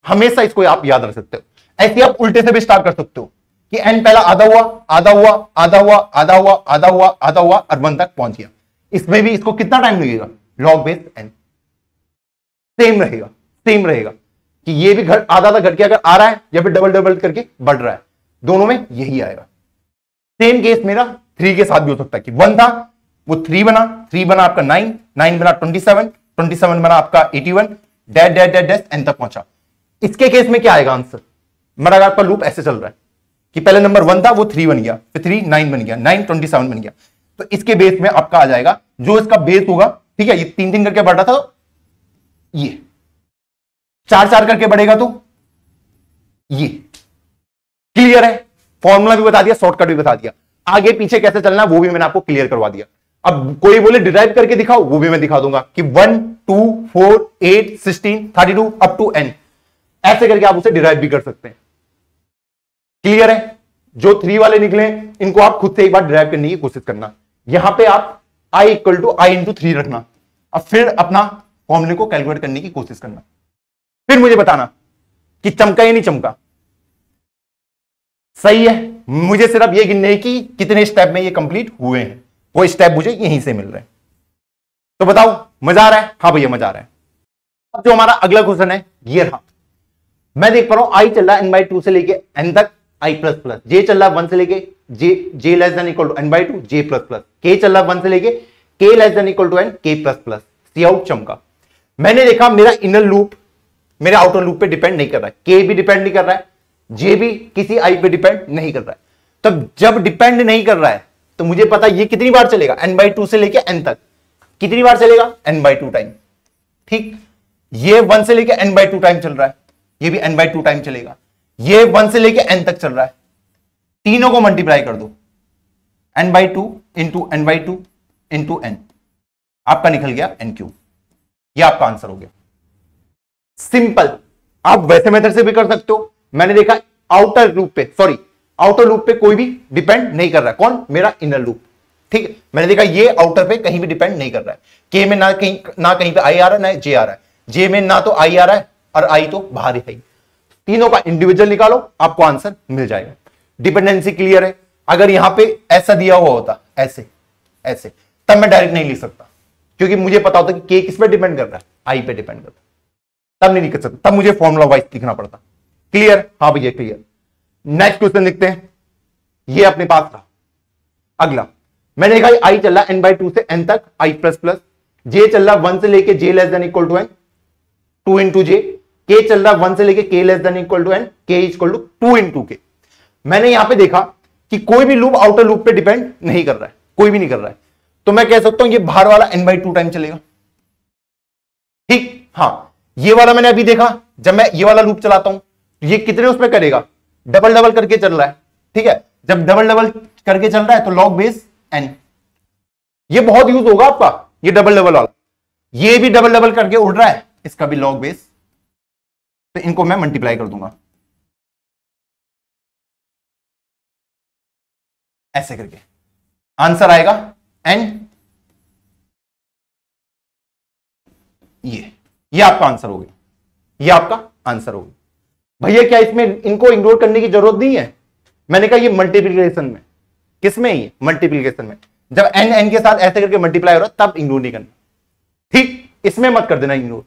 हमेशा इसको आप याद रख सकते हो ऐसे आप उल्टे से भी स्टार्ट कर सकते हो कि एन पहला आधा हुआ आधा हुआ आधा हुआ आधा हुआ आधा हुआ आधा हुआ और वन तक पहुंच गया इसमें भी इसको कितना टाइम लगेगा लॉग बेस एन सेम रहेगा सेम रहेगा कि ये भी घट आधा आधा घट के अगर आ रहा है या फिर डबल डबल करके बढ़ रहा है दोनों में यही आएगा सेम केस मेरा थ्री के साथ भी हो सकता है कि वन था वो थ्री बना थ्री बना आपका नाइन नाइन बना ट्वेंटी सेवन ट्वेंटी सेवन बना आपका eighty one dot dot dot डेस्ट एन तक पहुंचा इसके केस में क्या आएगा आंसर मेरा अगर आपका लूप ऐसे चल रहा है कि पहले नंबर वन था वो थ्री बन गया फिर थ्री नाइन बन गया नाइन ट्वेंटी सेवन बन गया तो इसके बेस में आपका आ जाएगा जो इसका बेस होगा ठीक है ये तीन तीन करके बढ़ रहा था ये चार चार करके बढ़ेगा तो ये क्लियर है फॉर्मूला भी बता दिया शॉर्टकट भी बता दिया आगे पीछे कैसे चलना वो भी मैंने आपको क्लियर करवा दिया अब कोई बोले डिराइव करके दिखाओ वो भी मैं दिखा दूंगा कि one two four eight sixteen thirty two up to n ऐसे करके आप उसे डिराइव भी कर सकते हैं क्लियर है जो थ्री वाले निकले इनको आप खुद से एक बार डिराइव करने की कोशिश करना यहां पे आप i equal to i into three रखना अब फिर अपना फॉर्मूले को कैलकुलेट करने की कोशिश करना फिर मुझे बताना कि चमका या नहीं चमका सही है मुझे सिर्फ यह गिनने की कितने स्टेप में ये कंप्लीट हुए हैं वो स्टेप मुझे यहीं से मिल रहे हैं तो बताओ मजा आ रहा है हाँ भैया मजा आ रहा है अब जो हमारा अगला क्वेश्चन है ये रहा मैं देख पा रहा हूं आई चल रहा है एन बाई टू से लेके एन तक आई प्लस प्लस जे चल रहा है वन से लेके j j less than equal to n by two j plus plus के चल रहा है वन से लेके k less than equal to n k plus plus c out चमका मैंने देखा मेरा इनर लूप मेरा आउटर लूप पे डिपेंड नहीं कर रहा है के भी डिपेंड नहीं कर रहा है जे भी किसी आई पे डिपेंड नहीं कर रहा है तब जब डिपेंड नहीं कर रहा है तो मुझे पता ये कितनी बार चलेगा एन बाई टू से लेके एन तक कितनी बार चलेगा एन बाई टू टाइम ठीक ये वन से लेके एन बाई टू टाइम चल रहा है ये भी एन बाई टू टाइम चलेगा ये वन से लेके एन तक चल रहा है तीनों को मल्टीप्लाई कर दो n by two into n by two into n आपका निकल गया एन क्यूब ये आपका आंसर हो गया सिंपल आप वैसे मेथड से भी कर सकते हो मैंने देखा आउटर लूप पे सॉरी आउटर लूप पे कोई भी डिपेंड नहीं कर रहा कौन मेरा इनर लूप ठीक है मैंने देखा ये आउटर पे कहीं भी डिपेंड नहीं कर रहा है के में ना कहीं ना कहीं पे आई आ रहा है ना जे आ रहा है जे में ना तो आई आ रहा है और आई तो बाहर ही आई तीनों का इंडिविजुअल निकालो आपको आंसर मिल जाएगा डिपेंडेंसी क्लियर है अगर यहां पे ऐसा दिया हुआ होता ऐसे ऐसे तब मैं डायरेक्ट नहीं लिख सकता क्योंकि मुझे पता होता कि के किस पे डिपेंड करता है आई पे डिपेंड करता तब नहीं निकल सकता तब मुझे फॉर्मुला वाइज लिखना पड़ता क्लियर हाँ भैया क्लियर नेक्स्ट क्वेश्चन लिखते हैं ये अपने पास था अगला मैंने कहा आई चल रहा एन बाई टू से एन तक आई प्लस प्लस जे चल रहा वन से लेके j less than equal to n two into j के चल रहा वन से लेके k less than equal to n k is equal to two into k मैंने यहां पे देखा कि कोई भी लूप आउटर लूप पे डिपेंड नहीं कर रहा है कोई भी नहीं कर रहा है तो मैं कह सकता हूं ये बाहर वाला एन बाई टू टाइम चलेगा ठीक हाँ ये वाला मैंने अभी देखा जब मैं ये वाला लूप चलाता हूं तो ये कितने उसमें करेगा डबल डबल करके चल रहा है ठीक है जब डबल डबल करके चल रहा है तो लॉग बेस एन ये बहुत यूज होगा आपका ये डबल डबल वाला ये भी डबल डबल करके उड़ रहा है इसका भी लॉग बेस तो इनको मैं मल्टीप्लाई कर दूंगा ऐसे करके आंसर आएगा एंड ये ये आपका आंसर हो गया ये आपका आंसर हो गया भैया क्या इसमें इनको इंक्लूड करने की जरूरत नहीं है मैंने कहा ये मल्टीप्लीकेशन में किसमें ये मल्टीप्लीकेशन में जब एन एन के साथ ऐसे करके मल्टीप्लाई हो रहा तब इंक्लूड नहीं करना ठीक इसमें मत कर देना इंक्लूड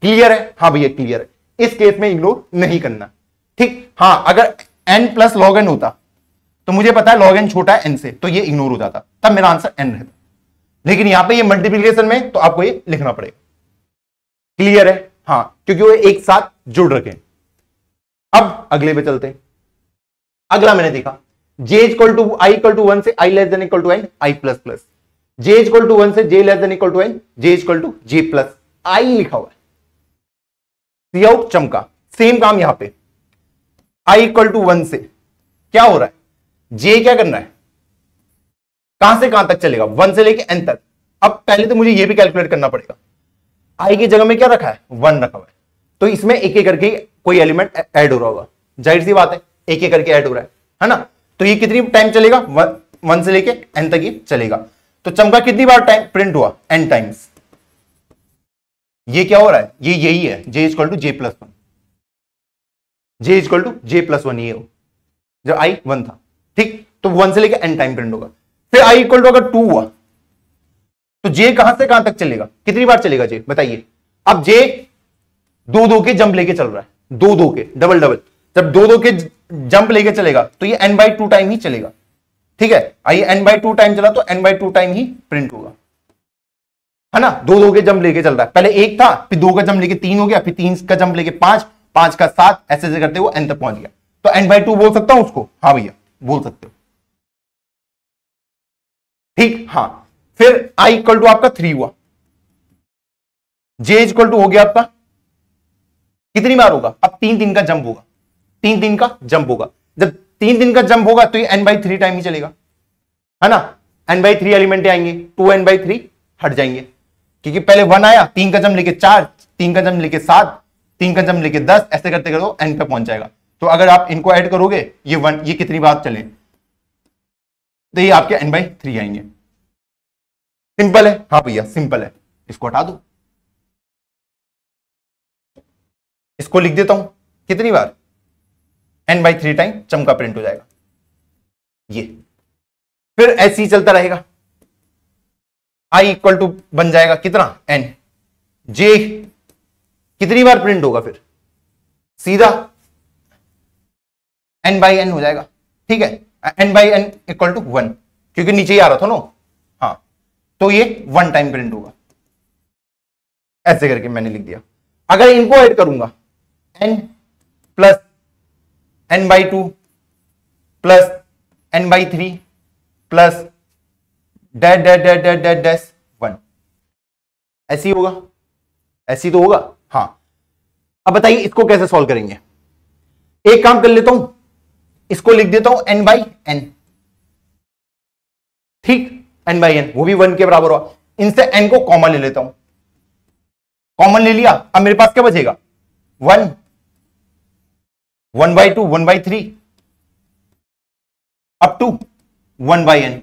क्लियर है हाँ भैया क्लियर है इस केस में इंक्लूड नहीं करना ठीक हाँ अगर एन प्लस लॉग एन होता तो मुझे पता है लॉग एन छोटा है एन से तो ये इग्नोर हो जाता तब मेरा आंसर एन रहता लेकिन यहां पे ये मल्टीप्लीकेशन में तो आपको ये लिखना पड़ेगा क्लियर है हाँ क्योंकि वो एक साथ जुड़ रखे अब अगले पे चलते हैं अगला मैंने देखा j equal to i equal to one से i less than equal to n i plus plus j equal to one से j less than equal to n j equal to j plus i लिखा हुआ है सी out चमका same काम यहां पे आई equal to one से क्या हो रहा है जे क्या करना है कहां से कहां तक चलेगा वन से लेके एन तक अब पहले तो मुझे ये भी कैलकुलेट करना पड़ेगा आई की जगह में क्या रखा है वन रखा हुआ है तो इसमें एक एक करके कोई एलिमेंट ऐड हो रहा होगा जाहिर सी बात है एक एक करके ऐड हो रहा है है ना तो ये कितनी टाइम चलेगा वन, वन से लेके एन तक ये चलेगा तो चमका कितनी बार टाइम प्रिंट हुआ एन टाइम्स ये क्या हो रहा है ये यही है j equal to j plus one j equal to j plus one ये हो जब आई वन था ठीक तो वन से लेकर एन टाइम प्रिंट होगा फिर आई इक्वल टू अगर टू हुआ तो जे कहां से कहां तक चलेगा कितनी बार चलेगा जे बताइए अब जे दो दो के जंप लेके चल रहा है दो दो के डबल डबल जब दो दो के जंप लेके चलेगा तो ये एन बाई टू टाइम ही चलेगा ठीक है आइए एन बाई टू टाइम चला तो एन बाई टू टाइम ही प्रिंट होगा है ना दो दो के जंप लेके चल रहा है पहले एक था फिर दो का जंप लेके तीन हो गया फिर तीन का जंप लेके पांच पांच का सात ऐसे ऐसे करते हुए एन तक पहुंच गया तो एन बाई टू बोल सकता हूं उसको हाँ भैया बोल सकते हो ठीक हाँ फिर आई इक्वल टू आपका थ्री हुआ जे इक्वल टू हो गया आपका कितनी बार होगा अब तीन दिन का जंप होगा तीन दिन का जंप होगा जब तीन दिन का जंप होगा तो ये एन बाई थ्री टाइम ही चलेगा है ना एन बाई थ्री एलिमेंट आएंगे टू एन बाई थ्री हट जाएंगे क्योंकि पहले वन आया तीन का जम लेके चार तीन का जम लेके सात तीन का जम लेके दस ऐसे करते करो एन पे पहुंच जाएगा तो अगर आप इनको ऐड करोगे ये वन ये कितनी बार चले तो ये आपके एन बाई थ्री आएंगे सिंपल है हाँ भैया सिंपल है इसको हटा दो इसको लिख देता हूं कितनी बार एन बाई थ्री टाइम चमका प्रिंट हो जाएगा ये फिर ऐसे ही चलता रहेगा आई इक्वल टू बन जाएगा कितना एन जे कितनी बार प्रिंट होगा फिर सीधा एन बाई एन हो जाएगा ठीक है n by n equal to one क्योंकि नीचे ही आ रहा था नो हाँ तो ये वन टाइम प्रिंट होगा ऐसे करके मैंने लिख दिया अगर इनको ऐड करूंगा n plus n by two plus n by three plus dot dot dot dot dot dash one ऐसे ही होगा ऐसे ही तो होगा हाँ अब बताइए इसको कैसे सॉल्व करेंगे एक काम कर लेता हूं इसको लिख देता हूं एन बाई एन ठीक एन बाई एन वो भी वन के बराबर हुआ इनसे एन को कॉमन ले लेता हूं कॉमन ले लिया अब मेरे पास क्या बचेगा one one by two one by three up to one by n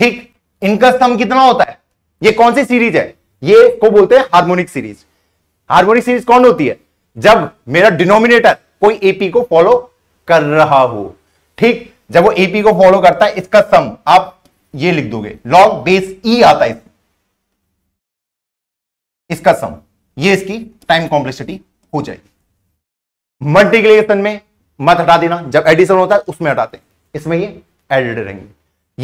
ठीक इनका स्तंभ कितना होता है ये कौन सी सीरीज है ये को बोलते हैं हार्मोनिक सीरीज हार्मोनिक सीरीज कौन होती है जब मेरा डिनोमिनेटर कोई एपी को फॉलो कर रहा हो ठीक जब वो एपी को फॉलो करता है इसका सम आप ये लिख दोगे लॉग बेस ई आता है इसका सम ये इसकी टाइम कॉम्प्लेक्सिटी हो जाएगी मल्टीप्लीकेशन में मत हटा देना जब एडिशन होता है उसमें हटाते हैं इसमें ये एडेड रहेंगे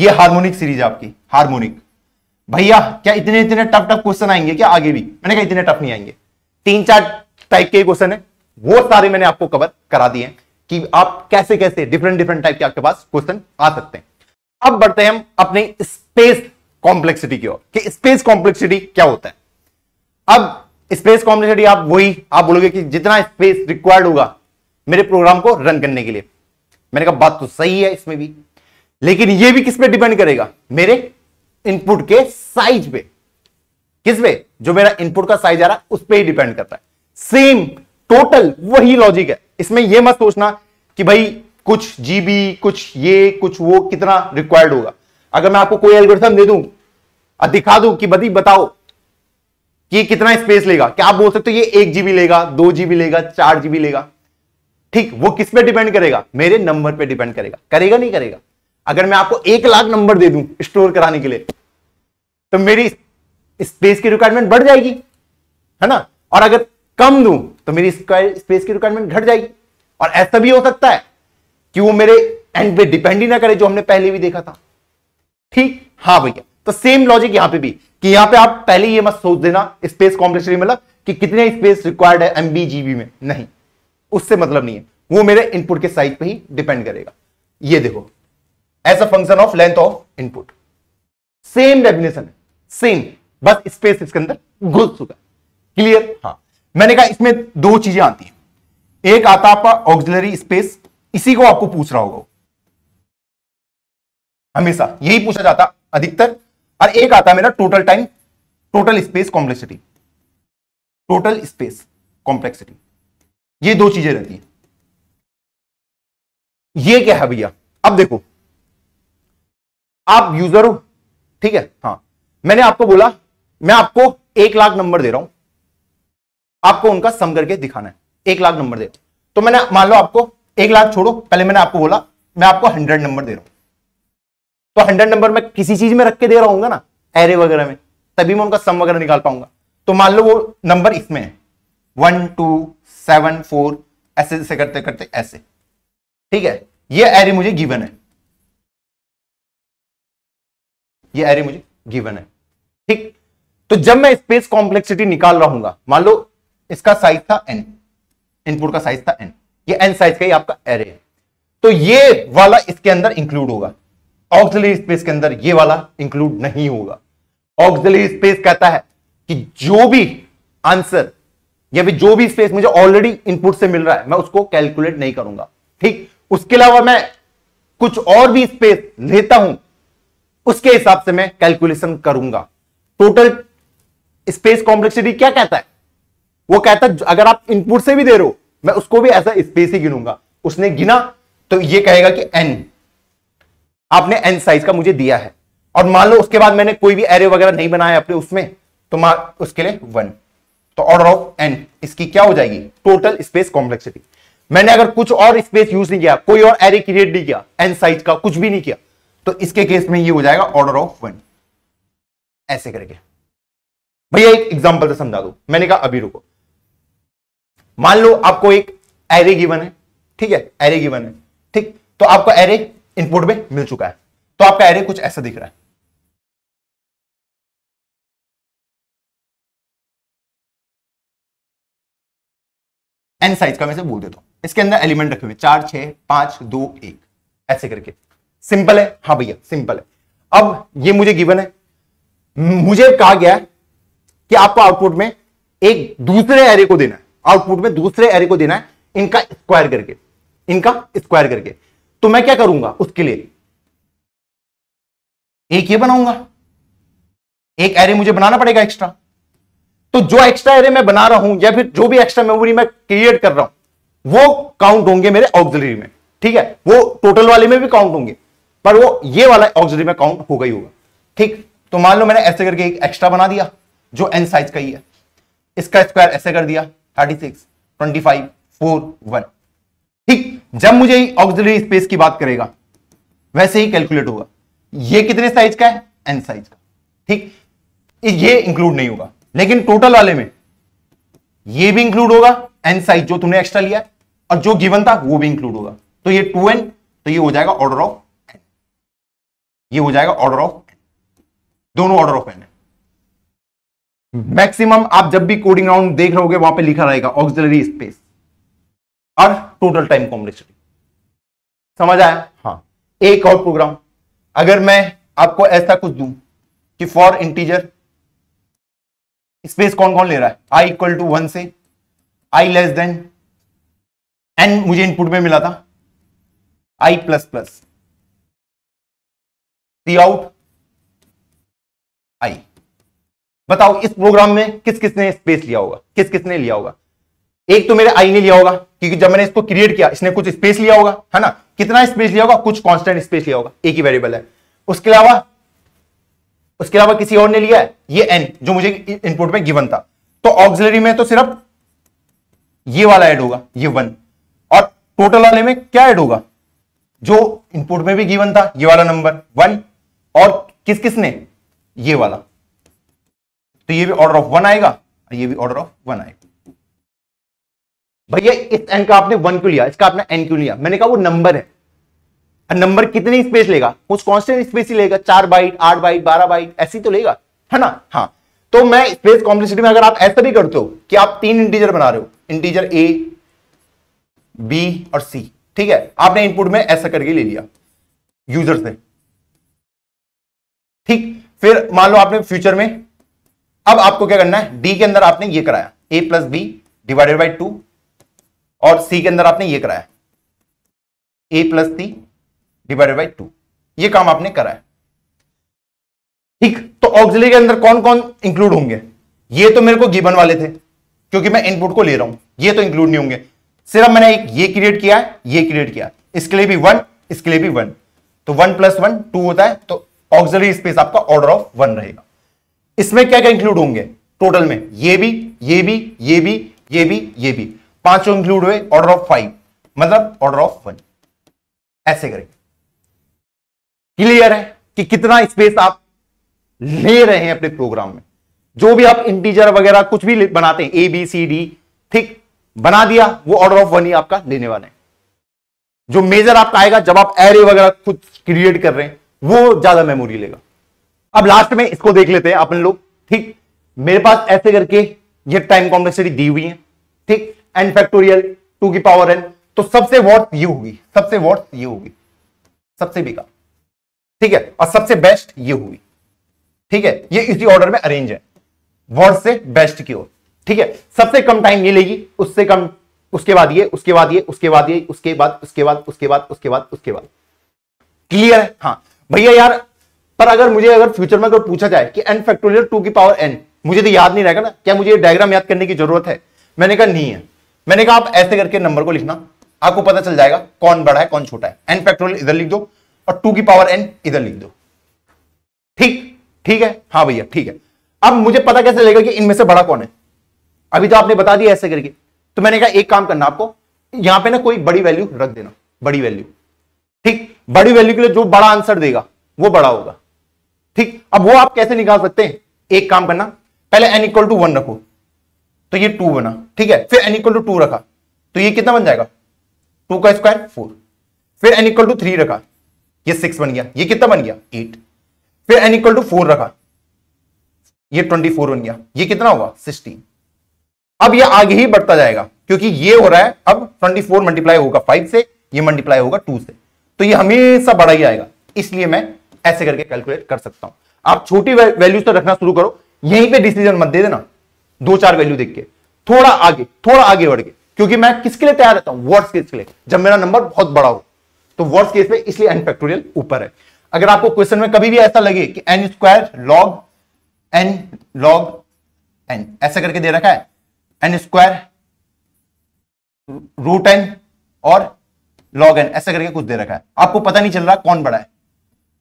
ये हार्मोनिक सीरीज आपकी हार्मोनिक भैया क्या इतने इतने टफ टफ क्वेश्चन आएंगे क्या आगे भी मैंने कहा इतने टफ नहीं आएंगे तीन चार टाइप के क्वेश्चन है वो सारे मैंने आपको कवर करा दिए हैं कि आप कैसे कैसे डिफरेंट डिफरेंट टाइप के आपके पास क्वेश्चन आ सकते हैं अब बढ़ते हैं हम अपने स्पेस कॉम्प्लेक्सिटी की ओर कि स्पेस कॉम्प्लेक्सिटी क्या होता है अब स्पेस कॉम्प्लेक्सिटी आप वही आप बोलोगे कि जितना स्पेस रिक्वायर्ड होगा मेरे प्रोग्राम को रन करने के लिए मैंने कहा बात तो सही है इसमें भी लेकिन यह भी किस पे डिपेंड करेगा मेरे इनपुट के साइज पे किस पे जो मेरा इनपुट का साइज आ रहा है उस पर ही डिपेंड करता है सेम टोटल वही लॉजिक है इसमें यह मत सोचना कि भाई कुछ जीबी कुछ ये कुछ वो कितना रिक्वायर्ड होगा अगर मैं आपको कोई एल्गोरिथम दे दूं और दिखा दूं कि बदी बताओ कि कितना स्पेस लेगा क्या आप बोल सकते हो ये एक जीबी लेगा दो जीबी लेगा चार जीबी लेगा ठीक वो किस पे डिपेंड करेगा मेरे नंबर पे डिपेंड करेगा करेगा नहीं करेगा अगर मैं आपको एक लाख नंबर दे दूं स्टोर कराने के लिए तो मेरी स्पेस की रिक्वायरमेंट बढ़ जाएगी है ना और अगर कम दूं तो मेरी स्क्वायर स्पेस की रिक्वायरमेंट घट जाएगी और ऐसा भी हो सकता है कि वो मेरे एंड पे डिपेंड ही ना करे जो हमने पहले भी देखा था ठीक हाँ भैया तो सेम लॉजिक यहां पे भी कि यहां पे आप पहले ये मत सोच देना स्पेस कॉम्प्लेक्सिटी मतलब कि कितने स्पेस रिक्वायर्ड है एमबीजीबी में नहीं उससे मतलब नहीं है वो मेरे इनपुट के साइज पे ही डिपेंड करेगा ये देखो as a function of length of input same definition same बस स्पेस इसके अंदर घुस चुका क्लियर हाँ मैंने कहा इसमें दो चीजें आती हैं एक आता आपका ऑक्सिलरी स्पेस इसी को आपको पूछ रहा होगा हमेशा यही पूछा जाता अधिकतर और एक आता मेरा total time total space complexity total space complexity ये दो चीजें रहती हैं ये क्या है भैया अब देखो आप यूजर हो ठीक है हाँ मैंने आपको बोला मैं आपको एक लाख नंबर दे रहा हूं आपको उनका सम करके दिखाना है एक लाख नंबर दे तो मैंने मान लो आपको एक लाख छोड़ो पहले मैंने आपको बोला मैं आपको हंड्रेड नंबर दे रहा हूं तो हंड्रेड नंबर मैं किसी चीज में रख के दे रहा हूँ ना एरे वगैरह में तभी मैं उनका सम वगैरह निकाल पाऊंगा तो मान लो वो नंबर इसमें है वन टू सेवन फोर ऐसे ऐसे करते करते ऐसे ठीक है ये एरे मुझे गिवन है ये एरे मुझे गिवन है ठीक तो जब मैं स्पेस कॉम्प्लेक्सिटी निकाल रहा हूंगा मान लो इसका साइज था एन इनपुट का साइज था एन ये एन साइज का ही आपका एरे है तो ये वाला इसके अंदर इंक्लूड होगा ऑक्सिलरी स्पेस के अंदर ये वाला इंक्लूड नहीं होगा ऑक्सिलरी स्पेस कहता है कि जो भी आंसर या फिर जो भी स्पेस मुझे ऑलरेडी इनपुट से मिल रहा है मैं उसको कैलकुलेट नहीं करूंगा ठीक उसके अलावा मैं कुछ और भी स्पेस लेता हूं उसके हिसाब से मैं कैलकुलेशन करूंगा टोटल स्पेस कॉम्प्लेक्सिटी क्या कहता है वो कहता अगर आप इनपुट से भी दे रहे हो मैं उसको भी ऐसा स्पेस ही गिनूंगा उसने गिना तो ये कहेगा कि एन आपने एन साइज का मुझे दिया है और मान लो उसके बाद मैंने कोई भी एरे वगैरह नहीं बनाया अपने उसमें तो मैं उसके लिए वन तो ऑर्डर ऑफ एन इसकी क्या हो जाएगी टोटल स्पेस कॉम्प्लेक्सिटी मैंने अगर कुछ और स्पेस यूज नहीं किया कोई और एरे क्रिएट नहीं किया एन साइज का कुछ भी नहीं किया तो इसके केस में ये हो जाएगा ऑर्डर ऑफ वन ऐसे करके भैया एक एग्जाम्पल से समझा दो मैंने कहा अभी रुको मान लो आपको एक एरे गिवन है ठीक है एरे गिवन है ठीक तो आपको एरे इनपुट में मिल चुका है तो आपका एरे कुछ ऐसा दिख रहा है एन साइज का मैं से बोल देता हूं इसके अंदर एलिमेंट रखे हुए चार छह पांच दो एक ऐसे करके सिंपल है हाँ भैया सिंपल है अब ये मुझे गिवन है मुझे कहा गया है कि आपको आउटपुट में एक दूसरे एरे को देना है आउटपुट में दूसरे एरे को देना है इनका स्क्वायर करके इनका स्क्वायर करके तो मैं क्या करूंगा उसके लिए एक ये बनाऊंगा एक एरे मुझे बनाना पड़ेगा एक्स्ट्रा तो जो एक्स्ट्रा एरे मैं बना रहा हूं या फिर जो भी एक्स्ट्रा मेमोरी मैं क्रिएट कर रहा हूं वो काउंट होंगे मेरे ऑक्सिलरी में ठीक है वो टोटल वाले में भी काउंट होंगे पर वो ये वाला ऑक्सिलरी में काउंट होगा ही होगा ठीक तो मान लो मैंने ऐसे करके एक एक्स्ट्रा बना दिया जो एन साइज का ही है इसका स्क्वायर ऐसे कर दिया thirty six twenty five four one ठीक जब मुझे ऑक्सिलरी स्पेस की बात करेगा वैसे ही कैलकुलेट होगा ये कितने साइज का है एन साइज का ठीक ये इंक्लूड नहीं होगा लेकिन टोटल वाले में ये भी इंक्लूड होगा एन साइज जो तुमने एक्स्ट्रा लिया और जो गिवन था वो भी इंक्लूड होगा तो ये टू एन तो ये हो जाएगा ऑर्डर ऑफ एन ये हो जाएगा ऑर्डर ऑफ दोनों ऑर्डर ऑफ एन है मैक्सिमम आप जब भी कोडिंग राउंड देख रहे हो वहां पे लिखा रहेगा ऑक्सिलरी स्पेस और टोटल टाइम कॉम्बिनेशन समझ आया हाँ एक और प्रोग्राम अगर मैं आपको ऐसा कुछ दू कि फॉर इंटीजर स्पेस कौन कौन ले रहा है आई इक्वल टू वन से आई लेस देन एन मुझे इनपुट में मिला था i plus plus c out बताओ इस प्रोग्राम में किस किसने स्पेस लिया होगा किस किसने लिया होगा एक तो मेरे आई ने लिया होगा क्योंकि जब मैंने इसको क्रिएट किया इसने कुछ स्पेस लिया होगा है ना कितना स्पेस लिया होगा कुछ कॉन्स्टेंट स्पेस लिया होगा एक ही वेरिएबल है उसके अलावा उसके अलावा किसी और ने लिया है ये एन जो मुझे इनपुट में गिवन था तो ऑक्सिलरी में तो सिर्फ ये वाला ऐड होगा ये वन और टोटल वाले में क्या ऐड होगा जो इनपुट में भी गिवन था ये वाला नंबर वन और किस किस ने ये वाला तो ये भी ऑर्डर ऑफ वन आएगा और ये भी ऑर्डर ऑफ वन आएगा भैया इस एन का आपने वन क्यों लिया इसका आपने एन क्यों लिया मैंने कहा वो नंबर है नंबर कितनी स्पेस लेगा उस कॉन्स्टेंट स्पेस ही लेगा चार बाइट आठ बाइट बारह बाइट ऐसी तो लेगा है ना हाँ तो मैं स्पेस कॉम्प्लेक्सिटी में अगर आप ऐसा भी करते हो कि आप तीन इंटीजर बना रहे हो इंटीजर ए बी और सी ठीक है आपने इनपुट में ऐसा करके ले लिया यूजर से ठीक फिर मान लो आपने फ्यूचर में अब आपको क्या करना है डी के अंदर आपने ये कराया A plus B divided by two और सी के अंदर आपने ये कराया A plus C divided by two ये काम आपने करा है ठीक तो ऑक्सिलरी के अंदर कौन कौन इंक्लूड होंगे ये तो मेरे को गिवन वाले थे क्योंकि मैं इनपुट को ले रहा हूं ये तो इंक्लूड नहीं होंगे सिर्फ मैंने एक ये क्रिएट किया है ये क्रिएट किया इसके लिए भी वन इसके लिए भी वन तो वन प्लस वन टू होता है तो ऑक्सिलरी स्पेस आपका ऑर्डर ऑफ वन रहेगा इसमें क्या क्या इंक्लूड होंगे टोटल में ये भी ये भी ये भी ये भी ये भी पांचों इंक्लूड हुए ऑर्डर ऑफ फाइव मतलब ऑर्डर ऑफ वन ऐसे करें क्लियर है कि कितना स्पेस आप ले रहे हैं अपने प्रोग्राम में जो भी आप इंटीजर वगैरह कुछ भी बनाते हैं ए बी सी डी ठीक बना दिया वो ऑर्डर ऑफ वन ही आपका लेने वाला है जो मेजर आपका आएगा जब आप एरे वगैरह खुद क्रिएट कर रहे हैं वो ज्यादा मेमोरी लेगा अब लास्ट में इसको देख लेते हैं अपन लोग ठीक मेरे पास ऐसे करके ये टाइम कॉम्प्लेक्सिटी दी हुई है ठीक एन फैक्टोरियल टू की पावर एन तो सबसे वॉट ये होगी सबसे वॉट ये होगी सबसे बेकार ठीक है और सबसे बेस्ट ये हुई ठीक है ये इसी ऑर्डर में अरेंज है वर्ड से बेस्ट की ओर ठीक है सबसे कम टाइम ये लेगी उससे कम उसके बाद ये उसके बाद ये उसके बाद ये उसके बाद उसके बाद उसके बाद उसके बाद उसके बाद क्लियर है हाँ भैया यार पर अगर मुझे अगर फ्यूचर में अगर पूछा जाए कि एन फैक्टोरियल टू की पावर एन मुझे तो याद नहीं रहेगा ना क्या मुझे डायग्राम याद करने की जरूरत है मैंने कहा नहीं है मैंने कहा आप ऐसे करके नंबर को लिखना आपको पता चल जाएगा कौन बड़ा है कौन छोटा है एन फैक्टोरियल इधर लिख दो और टू की पावर एन इधर लिख दो ठीक ठीक है हाँ भैया ठीक है अब मुझे पता कैसे लगेगा कि इनमें से बड़ा कौन है अभी तो आपने बता दिया ऐसे करके तो मैंने कहा एक काम करना आपको यहां पे ना कोई बड़ी वैल्यू रख देना बड़ी वैल्यू ठीक बड़ी वैल्यू के लिए जो बड़ा आंसर देगा वो बड़ा होगा ठीक अब वो आप कैसे निकाल सकते हैं एक काम करना पहले एन इक्वल टू वन रखो तो ये टू बना ठीक है फिर एन इक्वल टू टू रखा तो ये कितना बन जाएगा टू का स्क्वायर फोर फिर एन इक्वल टू थ्री रखा ये सिक्स बन गया ये कितना बन गया एट फिर एन इक्वल टू फोर रखा ये ट्वेंटी फोर बन गया ये कितना होगा सिक्सटीन अब ये आगे ही बढ़ता जाएगा क्योंकि ये हो रहा है अब ट्वेंटी फोर मल्टीप्लाई होगा फाइव से ये मल्टीप्लाई होगा टू से तो ये हमेशा बढ़ा ही आएगा इसलिए मैं ऐसे करके कैलकुलेट कर सकता हूं आप छोटी वैल्यूज तो रखना शुरू करो यहीं पे डिसीजन मत दे देना दो चार वैल्यू देख के थोड़ा आगे थोड़ा आगे बढ़ के क्योंकि मैं किसके लिए तैयार रहता हूं वर्ड्स केस के लिए जब मेरा नंबर बहुत बड़ा हो तो वर्ड्स केस में इसलिए एन फैक्टोरियल ऊपर है अगर आपको क्वेश्चन में कभी भी ऐसा लगे कि N square log N log N ऐसा करके दे रखा है एन स्क्वायर रूट एन और लॉग एन ऐसा करके कुछ दे रखा है आपको पता नहीं चल रहा कौन बड़ा है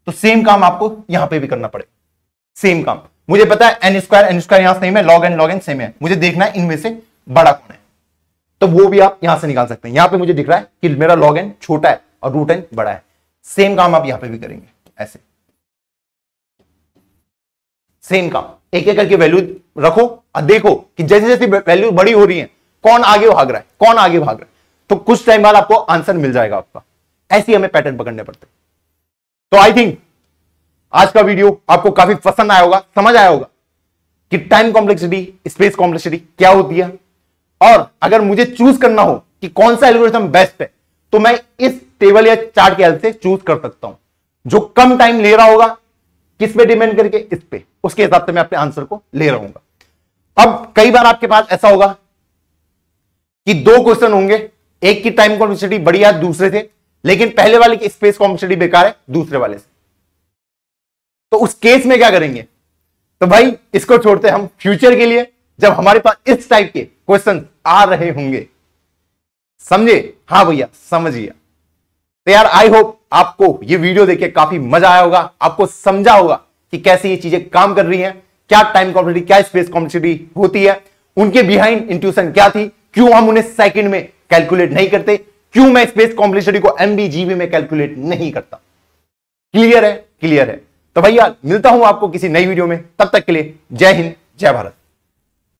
तो सेम काम आपको यहां पे भी करना पड़ेगा सेम काम मुझे पता है एन स्क्वायर एन स्क्वायर यहां सेम है log N log N same है मुझे देखना है इनमें से बड़ा कौन है तो वो भी आप यहां से निकाल सकते हैं यहां पे मुझे दिख रहा है कि मेरा लॉग एन छोटा है और रूट एन बड़ा है सेम काम आप यहां पे भी करेंगे ऐसे सेम काम एक एक करके वैल्यू रखो और देखो कि जैसे जैसे वैल्यू बड़ी हो रही है कौन आगे भाग रहा है कौन आगे भाग रहा है तो कुछ टाइम बाद आपको आंसर मिल जाएगा आपका ऐसे हमें पैटर्न पकड़ने पड़ते हैं तो आई थिंक आज का वीडियो आपको काफी पसंद आया होगा समझ आया होगा कि टाइम कॉम्प्लेक्सिटी स्पेस कॉम्प्लेक्सिटी क्या होती है और अगर मुझे चूज करना हो कि कौन सा एल्गोरिथम बेस्ट है तो मैं इस टेबल या चार्ट के हेल्प से चूज कर सकता हूं जो कम टाइम ले रहा होगा किस पे डिपेंड करके इस पे उसके हिसाब से मैं अपने आंसर को ले रहा अब कई बार आपके पास ऐसा होगा कि दो क्वेश्चन होंगे एक की टाइम कॉम्प्लेक्सिटी बढ़िया दूसरे से लेकिन पहले वाले की स्पेस कॉम्प्लेक्सिटी बेकार है दूसरे वाले से तो उस केस में क्या करेंगे तो भाई इसको छोड़ते हम फ्यूचर के लिए जब हमारे पास इस टाइप के क्वेश्चन आ रहे होंगे समझे हाँ भैया समझिए तो यार आई होप आपको ये वीडियो देखिए काफी मजा आया होगा आपको समझा होगा कि कैसे ये चीजें काम कर रही हैं क्या टाइम कॉम्पिटी क्या स्पेस कॉम्पिटी होती है उनके बिहाइंड इंट्यूशन क्या थी क्यों हम उन्हें सेकंड में कैलकुलेट नहीं करते क्यों मैं स्पेस कॉम्प्लेक्सिटी को एमबीजीवी में कैलकुलेट नहीं करता क्लियर है क्लियर है तो भैया मिलता हूं आपको किसी नई वीडियो में तब तक के लिए जय हिंद जय भारत